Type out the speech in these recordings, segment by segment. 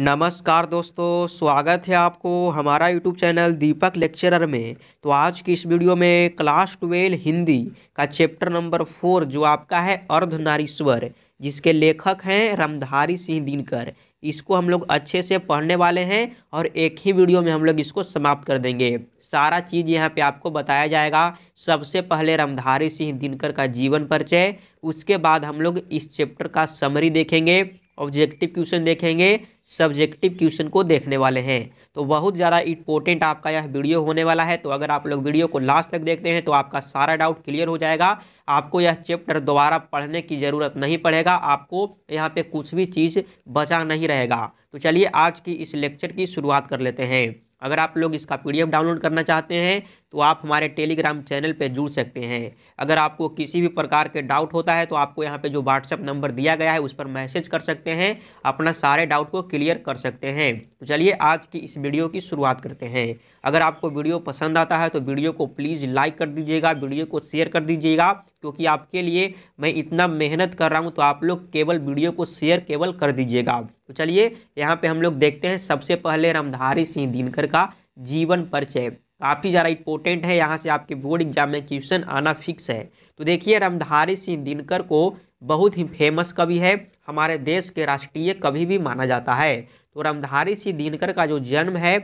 नमस्कार दोस्तों स्वागत है आपको हमारा यूट्यूब चैनल दीपक लेक्चरर में तो आज की इस वीडियो में क्लास ट्वेल्व हिंदी का चैप्टर नंबर फोर जो आपका है अर्धनारीश्वर जिसके लेखक हैं रामधारी सिंह दिनकर इसको हम लोग अच्छे से पढ़ने वाले हैं और एक ही वीडियो में हम लोग इसको समाप्त कर देंगे सारा चीज़ यहाँ पे आपको बताया जाएगा सबसे पहले रामधारी सिंह दिनकर का जीवन परिचय उसके बाद हम लोग इस चैप्टर का समरी देखेंगे ऑब्जेक्टिव क्वेश्चन देखेंगे सब्जेक्टिव क्वेश्चन को देखने वाले हैं तो बहुत ज़्यादा इंपॉर्टेंट आपका यह वीडियो होने वाला है तो अगर आप लोग वीडियो को लास्ट तक देखते हैं तो आपका सारा डाउट क्लियर हो जाएगा आपको यह चैप्टर दोबारा पढ़ने की ज़रूरत नहीं पड़ेगा आपको यहाँ पे कुछ भी चीज़ बचा नहीं रहेगा तो चलिए आज की इस लेक्चर की शुरुआत कर लेते हैं अगर आप लोग इसका पीडीएफ डाउनलोड करना चाहते हैं तो आप हमारे टेलीग्राम चैनल पर जुड़ सकते हैं अगर आपको किसी भी प्रकार के डाउट होता है तो आपको यहाँ पे जो व्हाट्सअप नंबर दिया गया है उस पर मैसेज कर सकते हैं अपना सारे डाउट को क्लियर कर सकते हैं तो चलिए आज की इस वीडियो की शुरुआत करते हैं अगर आपको वीडियो पसंद आता है तो वीडियो को प्लीज़ लाइक कर दीजिएगा वीडियो को शेयर कर दीजिएगा क्योंकि आपके लिए मैं इतना मेहनत कर रहा हूँ तो आप लोग केवल वीडियो को शेयर केवल कर दीजिएगा तो चलिए यहाँ पे हम लोग देखते हैं सबसे पहले रामधारी सिंह दिनकर का जीवन परिचय काफ़ी ज़्यादा इंपॉर्टेंट है यहाँ से आपके बोर्ड एग्जाम में क्वेश्चन आना फिक्स है तो देखिए रामधारी सिंह दिनकर को बहुत ही फेमस कवि है हमारे देश के राष्ट्रीय कवि भी माना जाता है तो रामधारी सिंह दिनकर का जो जन्म है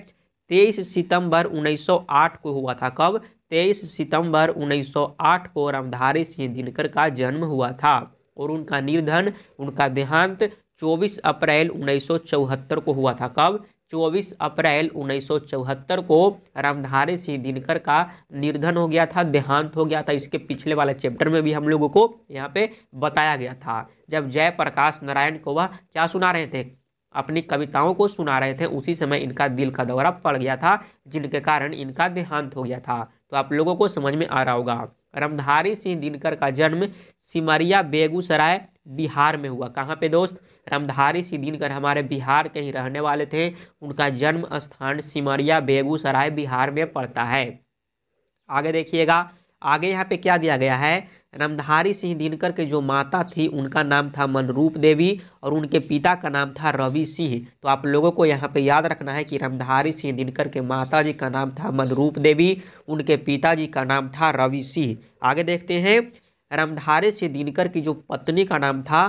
तेईस सितंबर 1908 को हुआ था कब तेईस सितंबर 1908 को रामधारी सिंह दिनकर का जन्म हुआ था और उनका निर्धन उनका देहांत 24 अप्रैल 1974 को हुआ था कब 24 अप्रैल 1974 को रामधारी सिंह दिनकर का निर्धन हो गया था देहांत हो गया था इसके पिछले वाले चैप्टर में भी हम लोगों को यहाँ पे बताया गया था जब जयप्रकाश नारायण को वह क्या सुना रहे थे अपनी कविताओं को सुना रहे थे उसी समय इनका दिल का दौरा पड़ गया था जिनके कारण इनका देहांत हो गया था तो आप लोगों को समझ में आ रहा होगा रामधारी सिंह दिनकर का जन्म सिमरिया बेगूसराय बिहार में हुआ कहाँ पे दोस्त रामधारी सिंह दिनकर हमारे बिहार के ही रहने वाले थे उनका जन्म स्थान सिमरिया बेगूसराय बिहार में पड़ता है आगे देखिएगा आगे यहाँ पे क्या दिया गया है रामधारी सिंह दिनकर के जो माता थी उनका नाम था मनरूप देवी और उनके पिता का नाम था रवि सिंह तो आप लोगों को यहाँ पे याद रखना है कि रामधारी सिंह दिनकर के माता जी का नाम था मनरूप देवी उनके पिताजी का नाम था रवि सिंह आगे देखते हैं रामधारे से दिनकर की जो पत्नी का नाम था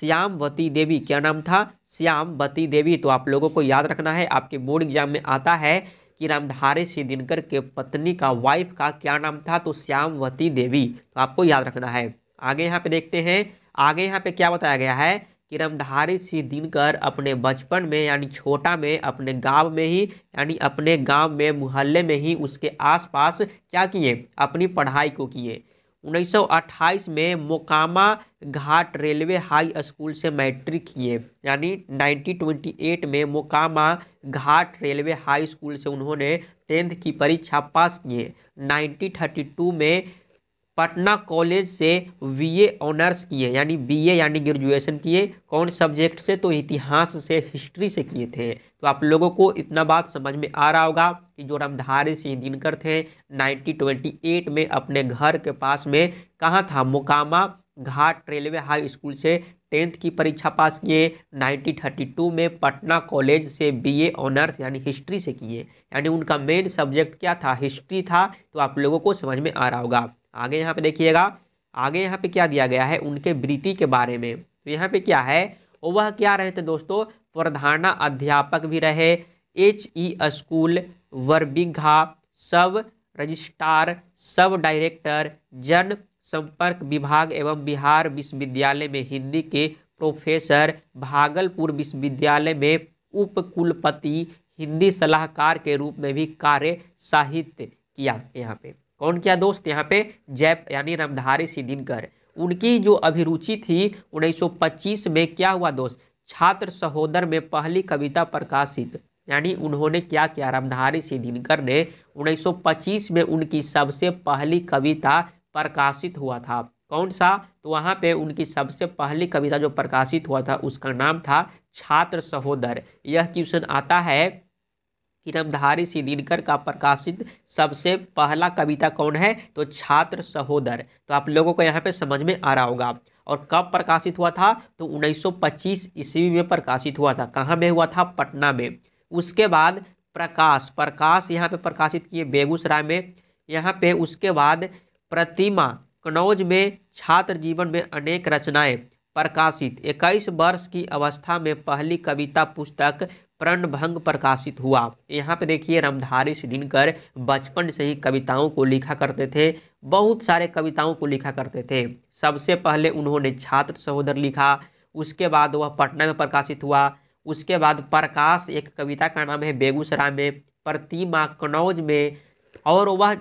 श्यामवती देवी क्या नाम था श्यामवती देवी तो आप लोगों को याद रखना है आपके बोर्ड एग्जाम में आता है कि रामधारे से दिनकर के पत्नी का वाइफ का क्या नाम था तो श्यामवती देवी तो आपको याद रखना है आगे यहाँ पे देखते हैं आगे यहाँ पे क्या बताया गया है कि रामधारी सिंह दिनकर अपने बचपन में यानी छोटा में अपने गांव में ही यानी अपने गांव में मोहल्ले में ही उसके आसपास क्या किए अपनी पढ़ाई को किए 1928 में Mokama Ghat railway high school से मैट्रिक किए यानी 1928 में Mokama Ghat railway high school से उन्होंने टेंथ की परीक्षा पास किए 1932 में पटना कॉलेज से बीए ऑनर्स किए यानी बीए यानी ग्रेजुएशन किए कौन सब्जेक्ट से तो इतिहास से हिस्ट्री से किए थे तो आप लोगों को इतना बात समझ में आ रहा होगा कि जो रामधारी सिंह दिनकर थे 1928 में अपने घर के पास में कहाँ था Mokama Ghat railway high school से टेंथ की परीक्षा पास किए 1932 में पटना कॉलेज से बीए ऑनर्स यानी हिस्ट्री से किए यानी उनका मेन सब्जेक्ट क्या था हिस्ट्री था तो आप लोगों को समझ में आ रहा होगा आगे यहाँ पे देखिएगा आगे यहाँ पे क्या दिया गया है उनके वृत्ति के बारे में तो यहाँ पे क्या है वह क्या रहे थे दोस्तों प्रधाना अध्यापक भी रहे एच ई e स्कूल वर्बिघा सब रजिस्ट्रार सब डायरेक्टर जन संपर्क विभाग एवं बिहार विश्वविद्यालय में हिंदी के प्रोफेसर भागलपुर विश्वविद्यालय में उपकुलपति हिंदी सलाहकार के रूप में भी कार्य साहित्य किया यहाँ पे कौन क्या दोस्त यहाँ पे जैप यानी रामधारी सिंह दिनकर उनकी जो अभिरुचि थी 1925 में क्या हुआ दोस्त छात्र सहोदर में पहली कविता प्रकाशित यानी उन्होंने क्या किया रामधारी सिंह दिनकर ने 1925 में उनकी सबसे पहली कविता प्रकाशित हुआ था कौन सा तो वहाँ पे उनकी सबसे पहली कविता जो प्रकाशित हुआ था उसका नाम था छात्र सहोदर यह क्वेश्चन आता है हिरमधारी सी दिनकर का प्रकाशित सबसे पहला कविता कौन है तो छात्र सहोदर तो आप लोगों को यहाँ पे समझ में आ रहा होगा और कब प्रकाशित हुआ था तो 1925 ईस्वी में प्रकाशित हुआ था कहाँ में हुआ था पटना में उसके बाद प्रकाश प्रकाश यहाँ पे प्रकाशित किए बेगूसराय में यहाँ पे उसके बाद प्रतिमा कनौज में छात्र जीवन में अनेक रचनाएँ प्रकाशित 21 वर्ष की अवस्था में पहली कविता पुस्तक प्रणभंग प्रकाशित हुआ यहाँ पे देखिए रामधारी से दिनकर बचपन से ही कविताओं को लिखा करते थे बहुत सारे कविताओं को लिखा करते थे सबसे पहले उन्होंने छात्र सहोदर लिखा उसके बाद वह पटना में प्रकाशित हुआ उसके बाद प्रकाश एक कविता का नाम है बेगूसराय में प्रतिमा कनौज में और वह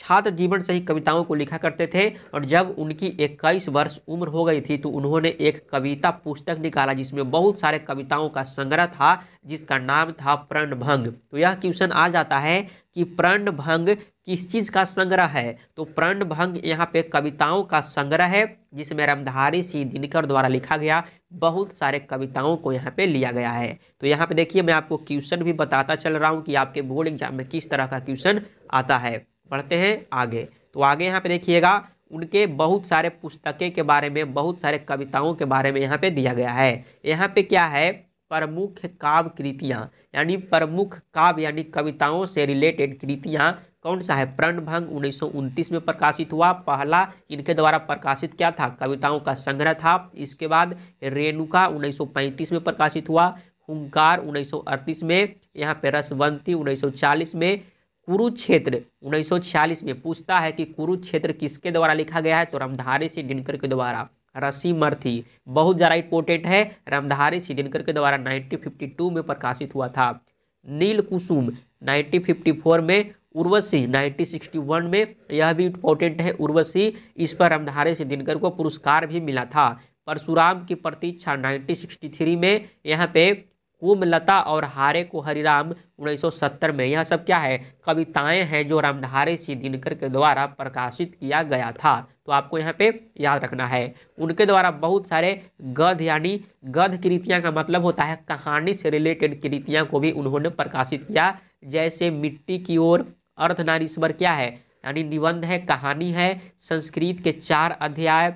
छात्र जीवन से ही कविताओं को लिखा करते थे और जब उनकी इक्कीस वर्ष उम्र हो गई थी तो उन्होंने एक कविता पुस्तक निकाला जिसमें बहुत सारे कविताओं का संग्रह था जिसका नाम था प्रणभंग तो यह क्वेश्चन आ जाता है कि प्रणभंग किस चीज़ का संग्रह है तो प्रणभंग यहाँ पे कविताओं का संग्रह है जिसमें रामधारी सिंह दिनकर द्वारा लिखा गया बहुत सारे कविताओं को यहाँ पे लिया गया है तो यहाँ पे देखिए मैं आपको क्वेश्चन भी बताता चल रहा हूँ कि आपके बोर्ड एग्जाम में किस तरह का क्वेश्चन आता है पढ़ते हैं आगे तो आगे यहाँ पे देखिएगा उनके बहुत सारे पुस्तकें के बारे में बहुत सारे कविताओं के बारे में यहाँ पे दिया गया है यहाँ पे क्या है प्रमुख काव्य कृतियाँ यानी प्रमुख काव्य यानी कविताओं से रिलेटेड कृतियाँ कौन सा है प्रणभंग उन्नीस में प्रकाशित हुआ पहला इनके द्वारा प्रकाशित क्या था कविताओं का संग्रह था इसके बाद रेणुका उन्नीस में प्रकाशित हुआ हुंकार उन्नीस में यहाँ पे रसवंती उन्नीस में कुरुक्षेत्र उन्नीस में पूछता है कि कुरुक्षेत्र किसके द्वारा लिखा गया है तो रामधारी सिंह दिनकर के द्वारा मर्थी बहुत ज़्यादा इंपोर्टेंट है रामधारी सिंह दिनकर के द्वारा 1952 में प्रकाशित हुआ था नील कुसुम 1954 में उर्वशी 1961 में यह भी इम्पोर्टेंट है उर्वशी इस पर रामधारी सिंह दिनकर को पुरस्कार भी मिला था परशुराम की प्रतीक्षा नाइनटीन में यहाँ पे कुमलता और हारे को हरिराम 1970 में यह सब क्या है कविताएं हैं जो रामधारे सिंह दिनकर के द्वारा प्रकाशित किया गया था तो आपको यहाँ पे याद रखना है उनके द्वारा बहुत सारे गध यानी गध कृतियाँ का मतलब होता है कहानी से रिलेटेड कृतियाँ को भी उन्होंने प्रकाशित किया जैसे मिट्टी की ओर अर्धनारीश्वर क्या है यानी निबंध है कहानी है संस्कृत के चार अध्याय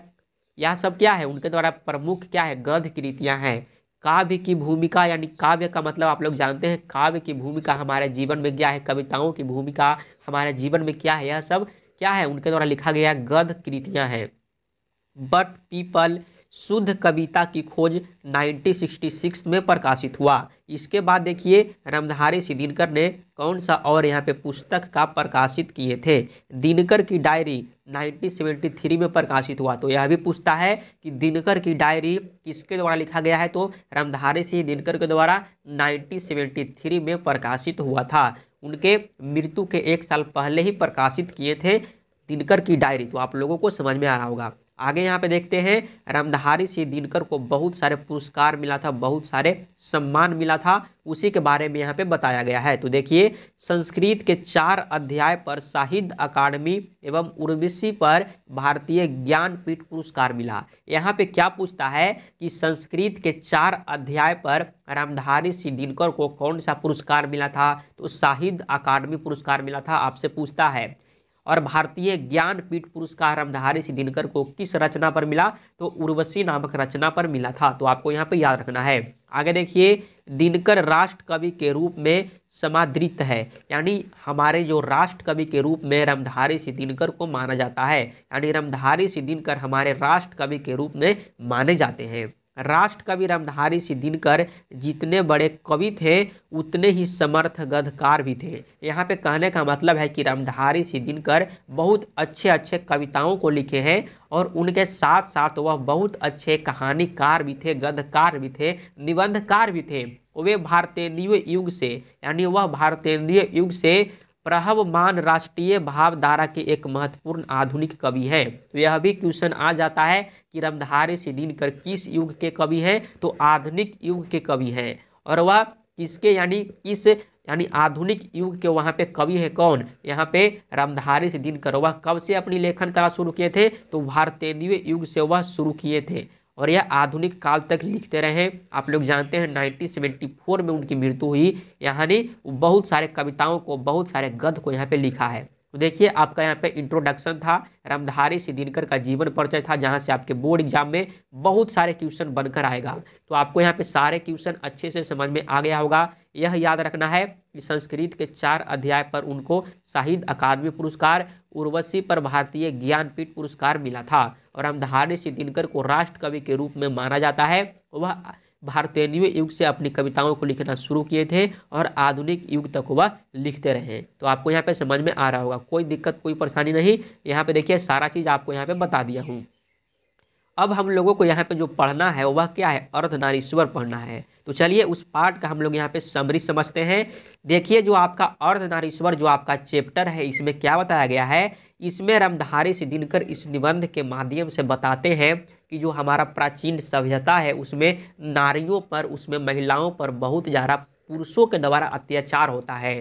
यह सब क्या है उनके द्वारा प्रमुख क्या है गध कृतियाँ हैं काव्य की भूमिका यानी काव्य का मतलब आप लोग जानते हैं काव्य की भूमिका हमारे जीवन में क्या है कविताओं की भूमिका हमारे जीवन में क्या है यह सब क्या है उनके द्वारा लिखा गया गद्य कृतियाँ हैं बट पीपल शुद्ध कविता की खोज 1966 में प्रकाशित हुआ इसके बाद देखिए रमधारी सिंह दिनकर ने कौन सा और यहाँ पे पुस्तक का प्रकाशित किए थे दिनकर की डायरी 1973 में प्रकाशित हुआ तो यह भी पूछता है कि दिनकर की डायरी किसके द्वारा लिखा गया है तो रमधारी सिंह दिनकर के द्वारा 1973 में प्रकाशित हुआ था उनके मृत्यु के एक साल पहले ही प्रकाशित किए थे दिनकर की डायरी तो आप लोगों को समझ में आ रहा होगा आगे यहाँ पे देखते हैं रामधारी सिंह दिनकर को बहुत सारे पुरस्कार मिला था बहुत सारे सम्मान मिला था उसी के बारे में यहाँ पे बताया गया है तो देखिए संस्कृत के चार अध्याय पर साहित्य अकादमी एवं उर्वशी पर भारतीय ज्ञानपीठ पुरस्कार मिला यहाँ पे क्या पूछता है कि संस्कृत के चार अध्याय पर रामधारी सिंह दिनकर को कौन सा पुरस्कार मिला था तो साहित्य अकादमी पुरस्कार मिला था आपसे पूछता है और भारतीय ज्ञानपीठ पुरस्कार रामधारी सिंह दिनकर को किस रचना पर मिला तो उर्वशी नामक रचना पर मिला था तो आपको यहाँ पर याद रखना है आगे देखिए दिनकर राष्ट्र कवि के रूप में समादृत है यानी हमारे जो राष्ट्र कवि के रूप में रामधारी सिंह दिनकर को माना जाता है यानी रामधारी सिंह दिनकर हमारे राष्ट्र कवि के रूप में माने जाते हैं राष्ट्र कवि रामधारी सिंह दिनकर जितने बड़े कवि थे उतने ही समर्थ गधकार भी थे यहाँ पे कहने का मतलब है कि रामधारी सिंह दिनकर बहुत अच्छे अच्छे कविताओं को लिखे हैं और उनके साथ साथ वह बहुत अच्छे कहानीकार भी थे गधकार भी थे निबंधकार भी थे वे भारतीय युग से यानी वह भारतीय युग से प्रहवमान राष्ट्रीय भावधारा के एक महत्वपूर्ण आधुनिक कवि हैं तो यह भी क्वेश्चन आ जाता है कि रमधारी से दिनकर किस युग के कवि हैं तो आधुनिक युग के कवि हैं और वह किसके यानी किस यानी आधुनिक युग के वहाँ पे कवि है कौन यहाँ पे रामधारी से दिनकर वह कब से अपनी लेखन कला शुरू किए थे तो भारतीय युग से वह शुरू किए थे और यह आधुनिक काल तक लिखते रहे आप लोग जानते हैं 1974 में उनकी मृत्यु हुई यानी बहुत सारे कविताओं को बहुत सारे गद्य को यहाँ पे लिखा है तो देखिए आपका यहाँ पे इंट्रोडक्शन था रामधारी सिंह दिनकर का जीवन परिचय था जहाँ से आपके बोर्ड एग्जाम में बहुत सारे क्वेश्चन बनकर आएगा तो आपको यहाँ पे सारे क्वेश्चन अच्छे से समझ में आ गया होगा यह याद रखना है संस्कृत के चार अध्याय पर उनको साहित्य अकादमी पुरस्कार उर्वशी पर भारतीय ज्ञानपीठ पुरस्कार मिला था और रामधारी सिंह दिनकर को राष्ट्र कवि के रूप में माना जाता है वह भारतीय युग से अपनी कविताओं को लिखना शुरू किए थे और आधुनिक युग तक वह लिखते रहे तो आपको यहाँ पे समझ में आ रहा होगा कोई दिक्कत कोई परेशानी नहीं यहाँ पे देखिए सारा चीज़ आपको यहाँ पे बता दिया हूँ अब हम लोगों को यहाँ पे जो पढ़ना है वह क्या है अर्धनारीश्वर पढ़ना है तो चलिए उस पार्ट का हम लोग यहाँ पे समरी समझते हैं देखिए जो आपका अर्धनारीश्वर जो आपका चैप्टर है इसमें क्या बताया गया है इसमें रामधारी से दिनकर इस निबंध के माध्यम से बताते हैं कि जो हमारा प्राचीन सभ्यता है उसमें नारियों पर उसमें महिलाओं पर बहुत ज़्यादा पुरुषों के द्वारा अत्याचार होता है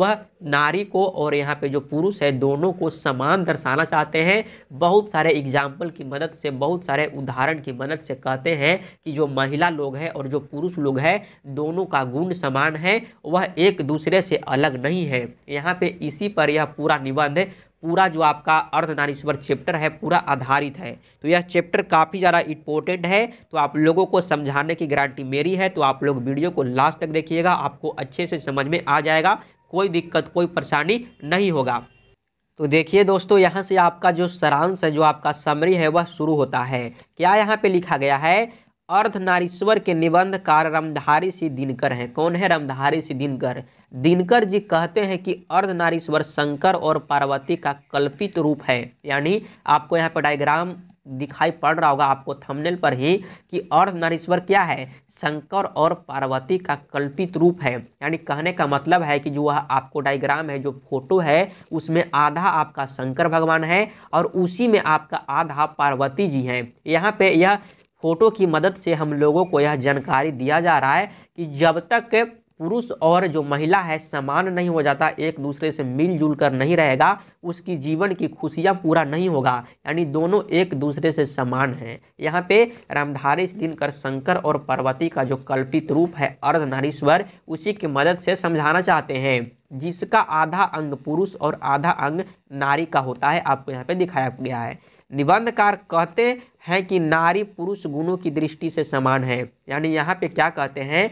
वह नारी को और यहाँ पे जो पुरुष है दोनों को समान दर्शाना चाहते हैं बहुत सारे एग्जाम्पल की मदद से बहुत सारे उदाहरण की मदद से कहते हैं कि जो महिला लोग हैं और जो पुरुष लोग हैं दोनों का गुण समान है वह एक दूसरे से अलग नहीं है यहाँ पे इसी पर यह पूरा निबंध पूरा जो आपका अर्थनारीश्वर चैप्टर है पूरा आधारित है तो यह चैप्टर काफ़ी ज़्यादा इंपॉर्टेंट है तो आप लोगों को समझाने की गारंटी मेरी है तो आप लोग वीडियो को लास्ट तक देखिएगा आपको अच्छे से समझ में आ जाएगा कोई दिक्कत कोई परेशानी नहीं होगा तो देखिए दोस्तों यहाँ से आपका जो सारांश है जो आपका समरी है वह शुरू होता है क्या यहाँ पे लिखा गया है अर्धनारीश्वर के निबंधकार रामधारी सिंह दिनकर हैं कौन है रमधारी सिंह दिनकर दिनकर जी कहते हैं कि अर्धनारीश्वर शंकर और पार्वती का कल्पित रूप है यानी आपको यहाँ पर डायग्राम दिखाई पड़ रहा होगा आपको थंबनेल पर ही कि अर्धनारीश्वर क्या है शंकर और पार्वती का कल्पित रूप है यानी कहने का मतलब है कि जो वह आपको डायग्राम है जो फोटो है उसमें आधा आपका शंकर भगवान है और उसी में आपका आधा पार्वती जी हैं यहाँ पे यह फोटो की मदद से हम लोगों को यह जानकारी दिया जा रहा है कि जब तक पुरुष और जो महिला है समान नहीं हो जाता एक दूसरे से मिलजुल कर नहीं रहेगा उसकी जीवन की खुशियाँ पूरा नहीं होगा यानी दोनों एक दूसरे से समान हैं यहाँ पे रामधारी दिनकर शंकर और पार्वती का जो कल्पित रूप है अर्धनारीश्वर उसी की मदद से समझाना चाहते हैं जिसका आधा अंग पुरुष और आधा अंग नारी का होता है आपको यहाँ पर दिखाया गया है निबंधकार कहते है कि नारी पुरुष गुणों की दृष्टि से समान है यानी यहाँ पे क्या कहते हैं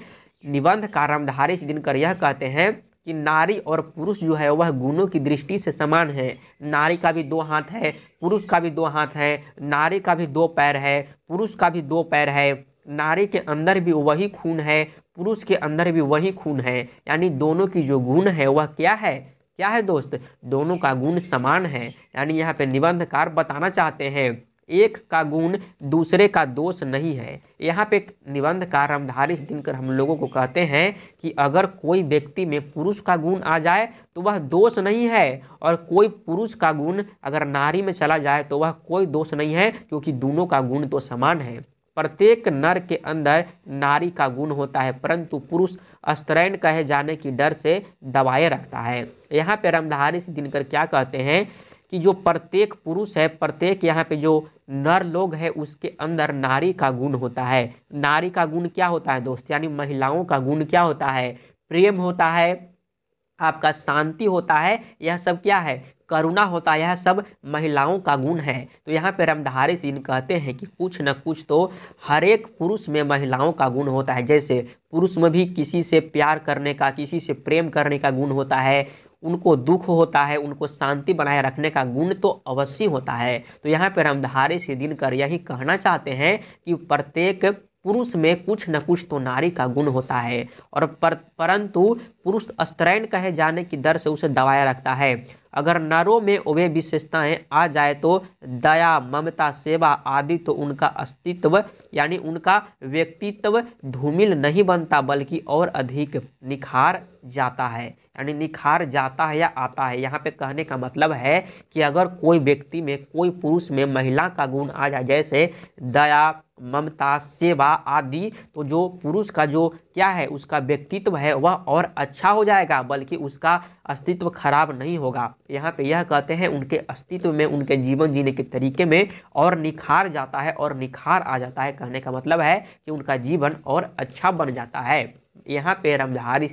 निबंध कारामधारी से दिनकर यह कहते हैं कि नारी और पुरुष जो है वह गुणों की दृष्टि से समान है नारी का भी दो हाथ है पुरुष का भी दो हाथ है नारी का भी दो पैर है पुरुष का भी दो पैर है नारी के अंदर भी वही खून है पुरुष के अंदर भी वही खून है यानी दोनों की जो गुण है वह क्या है क्या है दोस्त दोनों का गुण समान है यानी यहाँ पे निबंधकार बताना चाहते हैं एक का गुण दूसरे का दोष नहीं है यहाँ पे निबंधकार रामधारी दिनकर हम लोगों को कहते हैं कि अगर कोई व्यक्ति में पुरुष का गुण आ जाए तो वह दोष नहीं है और कोई पुरुष का गुण अगर नारी में चला जाए तो वह कोई दोष नहीं है क्योंकि दोनों का गुण तो समान है प्रत्येक नर के अंदर नारी का गुण होता है परंतु पुरुष अस्त्रैन कहे जाने की डर से दबाए रखता है यहाँ पे रामधारी दिनकर क्या कहते हैं कि जो प्रत्येक पुरुष है प्रत्येक यहाँ पे जो नर लोग है उसके अंदर नारी का गुण होता है नारी का गुण क्या होता है दोस्त यानी महिलाओं का गुण क्या होता है प्रेम होता है आपका शांति होता है यह सब क्या है करुणा होता है यह सब महिलाओं का गुण है तो यहाँ पर रमधारी सिंह कहते हैं कि कुछ न कुछ तो हर एक पुरुष में महिलाओं का गुण होता है जैसे पुरुष में भी किसी से प्यार करने का किसी से प्रेम करने का गुण होता है उनको दुख होता है उनको शांति बनाए रखने का गुण तो अवश्य होता है तो यहाँ पर हम धारे से दिन कर यही कहना चाहते हैं कि प्रत्येक पुरुष में कुछ न कुछ तो नारी का गुण होता है और पर, परंतु पुरुष स्त्रैण कहे जाने की दर से उसे दबाया रखता है अगर नरों में वे विशेषताएं आ जाए तो दया ममता सेवा आदि तो उनका अस्तित्व यानी उनका व्यक्तित्व धूमिल नहीं बनता बल्कि और अधिक निखार जाता है यानी निखार जाता है या आता है यहाँ पे कहने का मतलब है कि अगर कोई व्यक्ति में कोई पुरुष में महिला का गुण आ जाए जैसे दया ममता सेवा आदि तो जो पुरुष का जो क्या है उसका व्यक्तित्व है वह और अच्छा हो जाएगा बल्कि उसका अस्तित्व खराब नहीं होगा यहाँ पे यह कहते हैं उनके अस्तित्व में उनके जीवन जीने के तरीके में और निखार जाता है और निखार आ जाता है कहने का मतलब है कि उनका जीवन और अच्छा बन जाता है यहाँ पे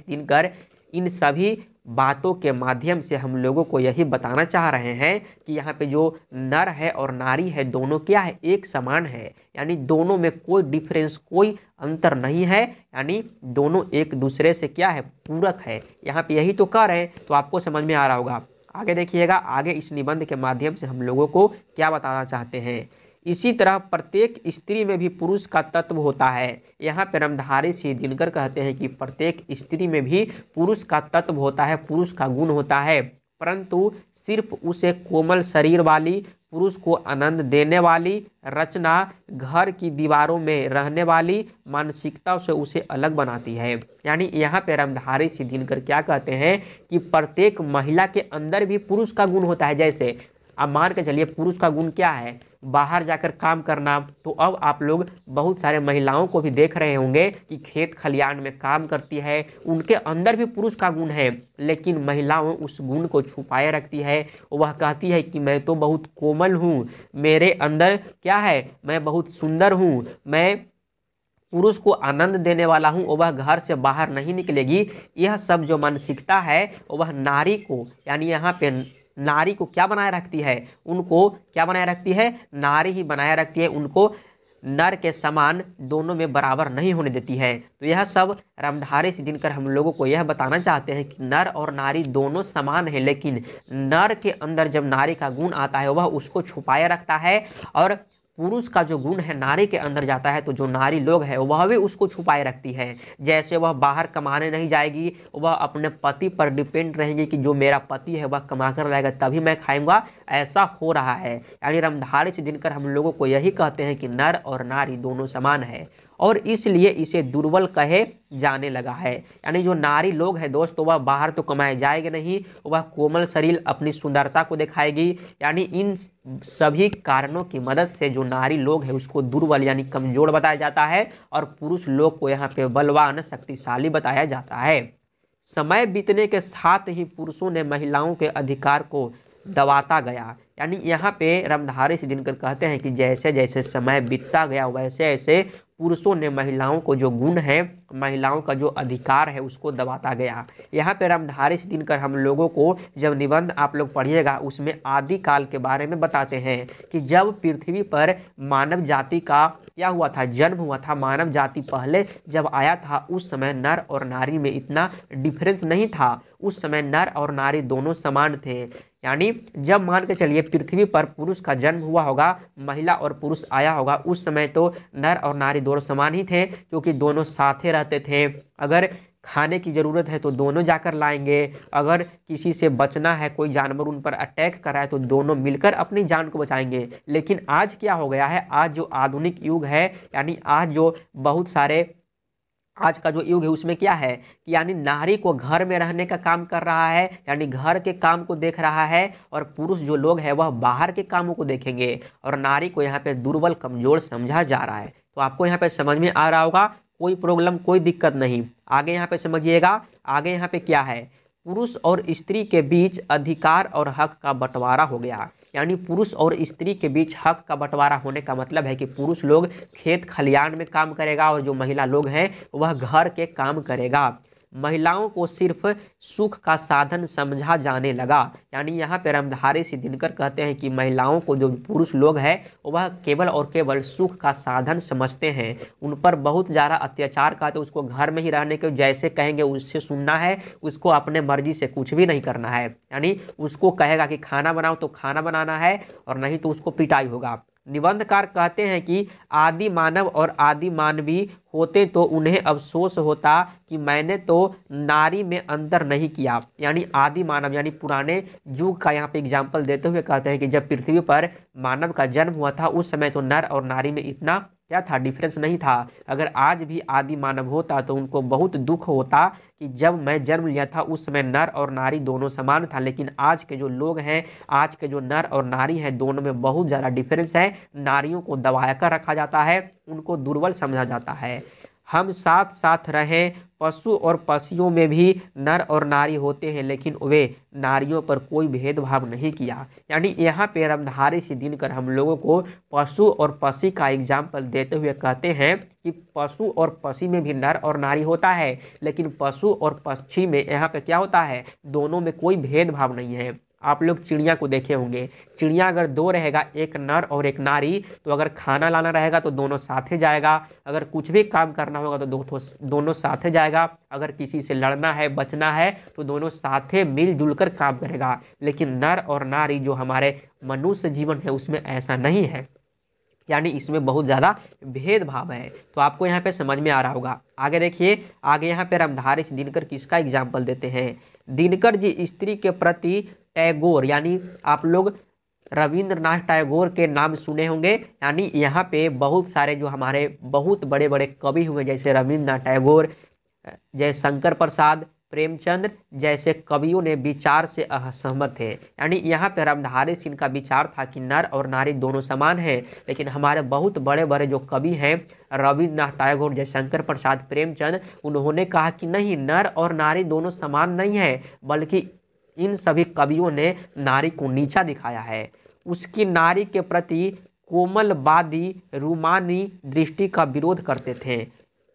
दिन कर इन सभी बातों के माध्यम से हम लोगों को यही बताना चाह रहे हैं कि यहाँ पे जो नर है और नारी है दोनों क्या है एक समान है यानी दोनों में कोई डिफरेंस कोई अंतर नहीं है यानी दोनों एक दूसरे से क्या है पूरक है यहाँ पे यही तो कह रहे हैं तो आपको समझ में आ रहा होगा आगे देखिएगा आगे इस निबंध के माध्यम से हम लोगों को क्या बताना चाहते हैं इसी तरह प्रत्येक स्त्री में भी पुरुष का तत्व होता है यहाँ पर रमधारी सिंह दिनकर कहते हैं कि प्रत्येक स्त्री में भी पुरुष का तत्व होता है पुरुष का गुण होता है परंतु सिर्फ उसे कोमल शरीर वाली पुरुष को आनंद देने वाली रचना घर की दीवारों में रहने वाली मानसिकता से उसे अलग बनाती है यानी यहाँ पे रामधारी सिद्ध दिनकर क्या कहते हैं कि प्रत्येक महिला के अंदर भी पुरुष का गुण होता है जैसे अब मान के चलिए पुरुष का गुण क्या है बाहर जाकर काम करना तो अब आप लोग बहुत सारे महिलाओं को भी देख रहे होंगे कि खेत खलिहान में काम करती है उनके अंदर भी पुरुष का गुण है लेकिन महिलाओं उस गुण को छुपाए रखती है वह कहती है कि मैं तो बहुत कोमल हूँ मेरे अंदर क्या है मैं बहुत सुंदर हूँ मैं पुरुष को आनंद देने वाला हूँ वह घर से बाहर नहीं निकलेगी यह सब जो मानसिकता है वह नारी को यानी यहाँ पे नारी को क्या बनाए रखती है उनको क्या बनाए रखती है नारी ही बनाए रखती है उनको नर के समान दोनों में बराबर नहीं होने देती है तो यह सब रामधारी से दिनकर हम लोगों को यह बताना चाहते हैं कि नर और नारी दोनों समान हैं लेकिन नर के अंदर जब नारी का गुण आता है वह उसको छुपाए रखता है और पुरुष का जो गुण है नारी के अंदर जाता है तो जो नारी लोग है वह भी उसको छुपाए रखती है जैसे वह बाहर कमाने नहीं जाएगी वह अपने पति पर डिपेंड रहेगी कि जो मेरा पति है वह कमा कर रहेगा तभी मैं खाऊंगा ऐसा हो रहा है यानी रमधारी से दिनकर हम लोगों को यही कहते हैं कि नर और नारी दोनों समान है और इसलिए इसे दुर्बल कहे जाने लगा है यानी जो नारी लोग हैं दोस्तों वह बाहर तो कमाए जाएंगे नहीं वह कोमल शरीर अपनी सुंदरता को दिखाएगी यानी इन सभी कारणों की मदद से जो नारी लोग हैं उसको दुर्बल यानी कमजोर बताया जाता है और पुरुष लोग को यहाँ पे बलवान शक्तिशाली बताया जाता है समय बीतने के साथ ही पुरुषों ने महिलाओं के अधिकार को दबाता गया यानी यहाँ पे रामधारी दिनकर कहते हैं कि जैसे जैसे समय बीतता गया वैसे ऐसे पुरुषों ने महिलाओं को जो गुण है महिलाओं का जो अधिकार है उसको दबाता गया यहाँ पर रामधारी से दिनकर हम लोगों को जब निबंध आप लोग पढ़िएगा उसमें आदिकाल के बारे में बताते हैं कि जब पृथ्वी पर मानव जाति का क्या हुआ था जन्म हुआ था मानव जाति पहले जब आया था उस समय नर और नारी में इतना डिफरेंस नहीं था उस समय नर और नारी दोनों समान थे यानी जब मान के चलिए पृथ्वी पर पुरुष का जन्म हुआ होगा महिला और पुरुष आया होगा उस समय तो नर और नारी दोनों समान ही थे क्योंकि दोनों साथे रहते थे अगर खाने की ज़रूरत है तो दोनों जाकर लाएंगे अगर किसी से बचना है कोई जानवर उन पर अटैक कराए है तो दोनों मिलकर अपनी जान को बचाएंगे लेकिन आज क्या हो गया है आज जो आधुनिक युग है यानी आज जो बहुत सारे आज का जो युग है उसमें क्या है कि यानी नारी को घर में रहने का काम कर रहा है यानी घर के काम को देख रहा है और पुरुष जो लोग हैं वह बाहर के कामों को देखेंगे और नारी को यहाँ पे दुर्बल कमजोर समझा जा रहा है तो आपको यहाँ पे समझ में आ रहा होगा कोई प्रॉब्लम कोई दिक्कत नहीं आगे यहाँ पे समझिएगा आगे यहाँ पे क्या है पुरुष और स्त्री के बीच अधिकार और हक का बंटवारा हो गया यानी पुरुष और स्त्री के बीच हक का बंटवारा होने का मतलब है कि पुरुष लोग खेत खलिहान में काम करेगा और जो महिला लोग हैं वह घर के काम करेगा महिलाओं को सिर्फ सुख का साधन समझा जाने लगा यानी यहाँ पे रमधारी से दिनकर कहते हैं कि महिलाओं को जो पुरुष लोग हैं वह केवल और केवल सुख का साधन समझते हैं उन पर बहुत ज़्यादा अत्याचार का तो उसको घर में ही रहने के जैसे कहेंगे उससे सुनना है उसको अपने मर्जी से कुछ भी नहीं करना है यानी उसको कहेगा कि खाना बनाओ तो खाना बनाना है और नहीं तो उसको पिटाई होगा निबंधकार कहते हैं कि आदि मानव और आदि मानवी होते तो उन्हें अफसोस होता कि मैंने तो नारी में अंतर नहीं किया यानी आदि मानव यानी पुराने युग का यहाँ पे एग्जाम्पल देते हुए कहते हैं कि जब पृथ्वी पर मानव का जन्म हुआ था उस समय तो नर और नारी में इतना क्या था डिफरेंस नहीं था अगर आज भी आदि मानव होता तो उनको बहुत दुख होता कि जब मैं जन्म लिया था उस समय नर और नारी दोनों समान था लेकिन आज के जो लोग हैं आज के जो नर और नारी हैं दोनों में बहुत ज़्यादा डिफरेंस है नारियों को दबाया कर रखा जाता है उनको दुर्बल समझा जाता है हम साथ साथ रहें पशु और पशियों में भी नर और नारी होते हैं लेकिन वे नारियों पर कोई भेदभाव नहीं किया यानी यहाँ पे रमधारी से दिनकर हम लोगों को पशु और पशी का एग्जाम्पल देते हुए कहते हैं कि पशु और पशी में भी नर और नारी होता है लेकिन पशु और पक्षी में यहाँ पे क्या होता है दोनों में कोई भेदभाव नहीं है आप लोग चिड़िया को देखे होंगे चिड़िया अगर दो रहेगा एक नर और एक नारी तो अगर खाना लाना रहेगा तो दोनों ही जाएगा अगर कुछ भी काम करना होगा तो दो दोनों ही जाएगा अगर किसी से लड़ना है बचना है तो दोनों ही मिलजुल कर काम करेगा लेकिन नर और नारी जो हमारे मनुष्य जीवन है उसमें ऐसा नहीं है यानी इसमें बहुत ज़्यादा भेदभाव है तो आपको यहाँ पे समझ में आ रहा होगा आगे देखिए आगे यहाँ पे हम धारिश दिनकर किसका एग्जाम्पल देते हैं दिनकर जी स्त्री के प्रति टैगोर यानी आप लोग रविंद्रनाथ टैगोर के नाम सुने होंगे यानी यहाँ पे बहुत सारे जो हमारे बहुत बड़े बड़े कवि हुए जैसे रविंद्रनाथ टैगोर जयशंकर प्रसाद प्रेमचंद्र जैसे कवियों ने विचार से असहमत थे यानी यहाँ पर रामधारी सिंह का विचार था कि नर और नारी दोनों समान हैं लेकिन हमारे बहुत बड़े बड़े जो कवि हैं रविन्द्रनाथ टैगोर जयशंकर प्रसाद प्रेमचंद उन्होंने कहा कि नहीं नर और नारी दोनों समान नहीं है बल्कि इन सभी कवियों ने नारी को नीचा दिखाया है उसकी नारी के प्रति कोमलवादी रूमानी दृष्टि का विरोध करते थे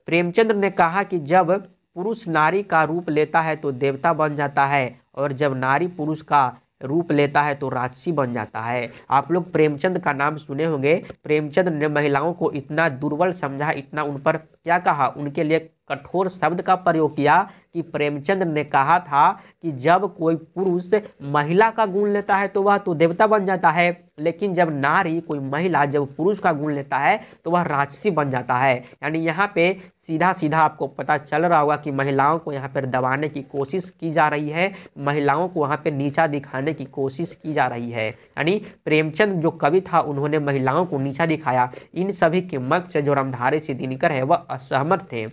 प्रेमचंद्र ने कहा कि जब पुरुष नारी का रूप लेता है तो देवता बन जाता है और जब नारी पुरुष का रूप लेता है तो राजसी बन जाता है आप लोग प्रेमचंद का नाम सुने होंगे प्रेमचंद ने महिलाओं को इतना दुर्बल समझा इतना उन पर क्या कहा उनके लिए कठोर शब्द का प्रयोग किया कि प्रेमचंद ने कहा था कि जब कोई पुरुष महिला का गुण लेता है तो वह तो देवता बन जाता है लेकिन जब नारी कोई महिला जब पुरुष का गुण लेता है तो वह राजसी बन जाता है यानी यहाँ पे सीधा सीधा आपको पता चल रहा होगा कि महिलाओं को यहाँ पर दबाने की कोशिश की जा रही है महिलाओं को वहाँ पर नीचा दिखाने की कोशिश की जा रही है यानी प्रेमचंद जो कवि था उन्होंने महिलाओं को नीचा दिखाया इन सभी के मत से जो रामधारी सिद्धिनकर है वह असहमत थे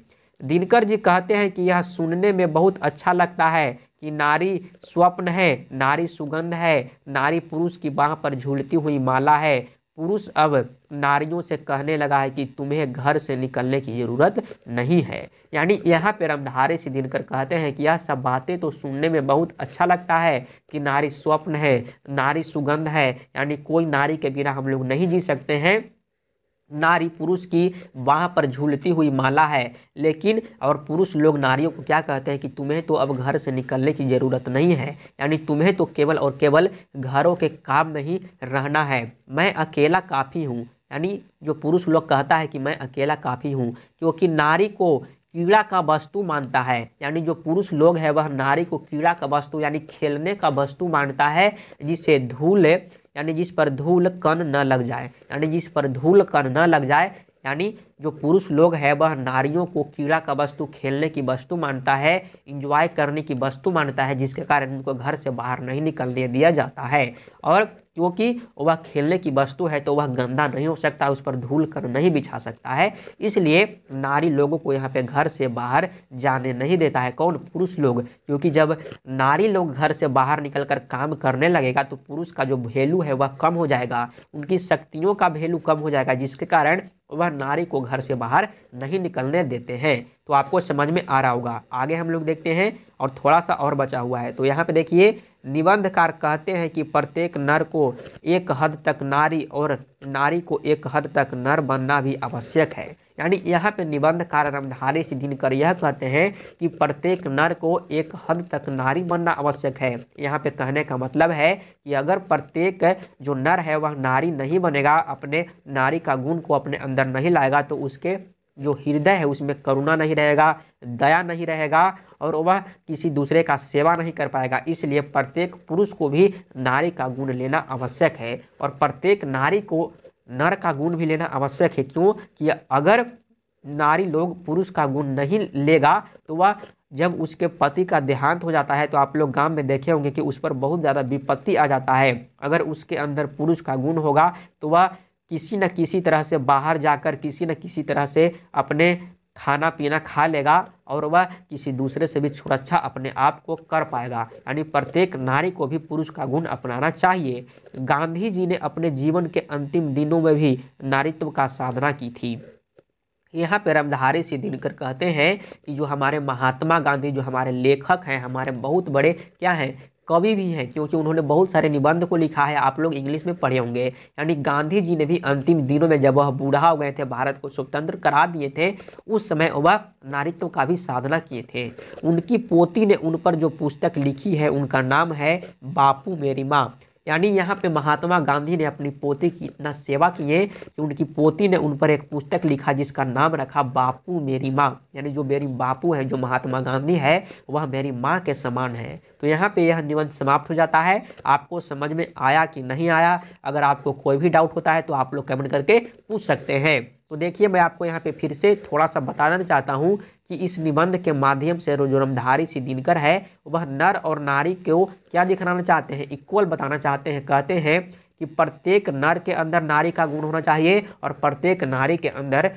दिनकर जी कहते हैं कि यह सुनने में बहुत अच्छा लगता है कि नारी स्वप्न है नारी सुगंध है नारी पुरुष की बाह पर झूलती हुई माला है पुरुष अब नारियों से कहने लगा है कि तुम्हें घर से निकलने की ज़रूरत नहीं है यानी यहाँ पर रमधारे से दिनकर कहते हैं कि यह सब बातें तो सुनने में बहुत अच्छा लगता है कि नारी स्वप्न है नारी सुगंध है यानी कोई नारी के बिना हम लोग नहीं जी सकते हैं नारी पुरुष की बाह पर झूलती हुई माला है लेकिन और पुरुष लोग नारियों को क्या कहते हैं कि तुम्हें तो अब घर से निकलने की ज़रूरत नहीं है यानी तुम्हें तो केवल और केवल घरों के काम में ही रहना है मैं अकेला काफ़ी हूँ यानी जो पुरुष लोग कहता है कि मैं अकेला काफ़ी हूँ क्योंकि नारी को कीड़ा का वस्तु मानता है यानी जो पुरुष लोग है वह नारी को कीड़ा का वस्तु यानी खेलने का वस्तु मानता है जिसे धूल यानी जिस पर धूल कण न लग जाए यानी जिस पर धूल कण न लग जाए यानी जो पुरुष लोग है वह नारियों को कीड़ा का वस्तु खेलने की वस्तु मानता है इंजॉय करने की वस्तु मानता है जिसके कारण उनको घर से बाहर नहीं निकलने दिया जाता है और क्योंकि वह खेलने की वस्तु है तो वह गंदा नहीं हो सकता उस पर धूल कर नहीं बिछा सकता है इसलिए नारी लोगों को यहाँ पे घर से बाहर जाने नहीं देता है कौन पुरुष लोग क्योंकि जब नारी लोग घर से बाहर निकल कर काम करने लगेगा तो पुरुष का जो वैल्यू है वह कम हो जाएगा उनकी शक्तियों का वैल्यू कम हो जाएगा जिसके कारण वह नारी को घर से बाहर नहीं निकलने देते हैं तो आपको समझ में आ रहा होगा आगे हम लोग देखते हैं और थोड़ा सा और बचा हुआ है तो यहाँ पे देखिए निबंधकार कहते हैं कि प्रत्येक नर को एक हद तक नारी और नारी को एक हद तक नर बनना भी आवश्यक है यानी यहाँ पे निबंधकार रामधारी सिद्ध दिनकर यह कहते हैं कि प्रत्येक नर को एक हद तक नारी बनना आवश्यक है यहाँ पे कहने का मतलब है कि अगर प्रत्येक जो नर है वह नारी नहीं बनेगा अपने नारी का गुण को अपने अंदर नहीं लाएगा तो उसके जो हृदय है उसमें करुणा नहीं रहेगा दया नहीं रहेगा और वह किसी दूसरे का सेवा नहीं कर पाएगा इसलिए प्रत्येक पुरुष को भी नारी का गुण लेना आवश्यक है और प्रत्येक नारी को नर का गुण भी लेना आवश्यक है क्यों कि अगर नारी लोग पुरुष का गुण नहीं लेगा तो वह जब उसके पति का देहांत हो जाता है तो आप लोग गांव में देखे होंगे कि उस पर बहुत ज़्यादा विपत्ति आ जाता है अगर उसके अंदर पुरुष का गुण होगा तो वह किसी न किसी तरह से बाहर जाकर किसी न किसी तरह से अपने खाना पीना खा लेगा और वह किसी दूसरे से भी सुरक्षा अपने आप को कर पाएगा यानी प्रत्येक नारी को भी पुरुष का गुण अपनाना चाहिए गांधी जी ने अपने जीवन के अंतिम दिनों में भी नारीत्व का साधना की थी यहाँ पर रमधारी से दिनकर कहते हैं कि जो हमारे महात्मा गांधी जो हमारे लेखक हैं हमारे बहुत बड़े क्या हैं कवि भी हैं क्योंकि उन्होंने बहुत सारे निबंध को लिखा है आप लोग इंग्लिश में पढ़े होंगे यानी गांधी जी ने भी अंतिम दिनों में जब वह बूढ़ा हो गए थे भारत को स्वतंत्र करा दिए थे उस समय वह नारित्व का भी साधना किए थे उनकी पोती ने उन पर जो पुस्तक लिखी है उनका नाम है बापू मेरी माँ यानी यहाँ पे महात्मा गांधी ने अपनी पोती की इतना सेवा किए कि उनकी पोती ने उन पर एक पुस्तक लिखा जिसका नाम रखा बापू मेरी माँ यानी जो मेरी बापू है जो महात्मा गांधी है वह मेरी माँ के समान है तो यहाँ पे यह निबंध समाप्त हो जाता है आपको समझ में आया कि नहीं आया अगर आपको कोई भी डाउट होता है तो आप लोग कमेंट करके पूछ सकते हैं तो देखिए मैं आपको यहाँ पे फिर से थोड़ा सा बताना चाहता हूँ कि इस निबंध के माध्यम से जो रमधारी सी दिनकर है वह नर और नारी को क्या दिखाना चाहते हैं इक्वल बताना चाहते हैं कहते हैं कि प्रत्येक नर के अंदर नारी का गुण होना चाहिए और प्रत्येक नारी के अंदर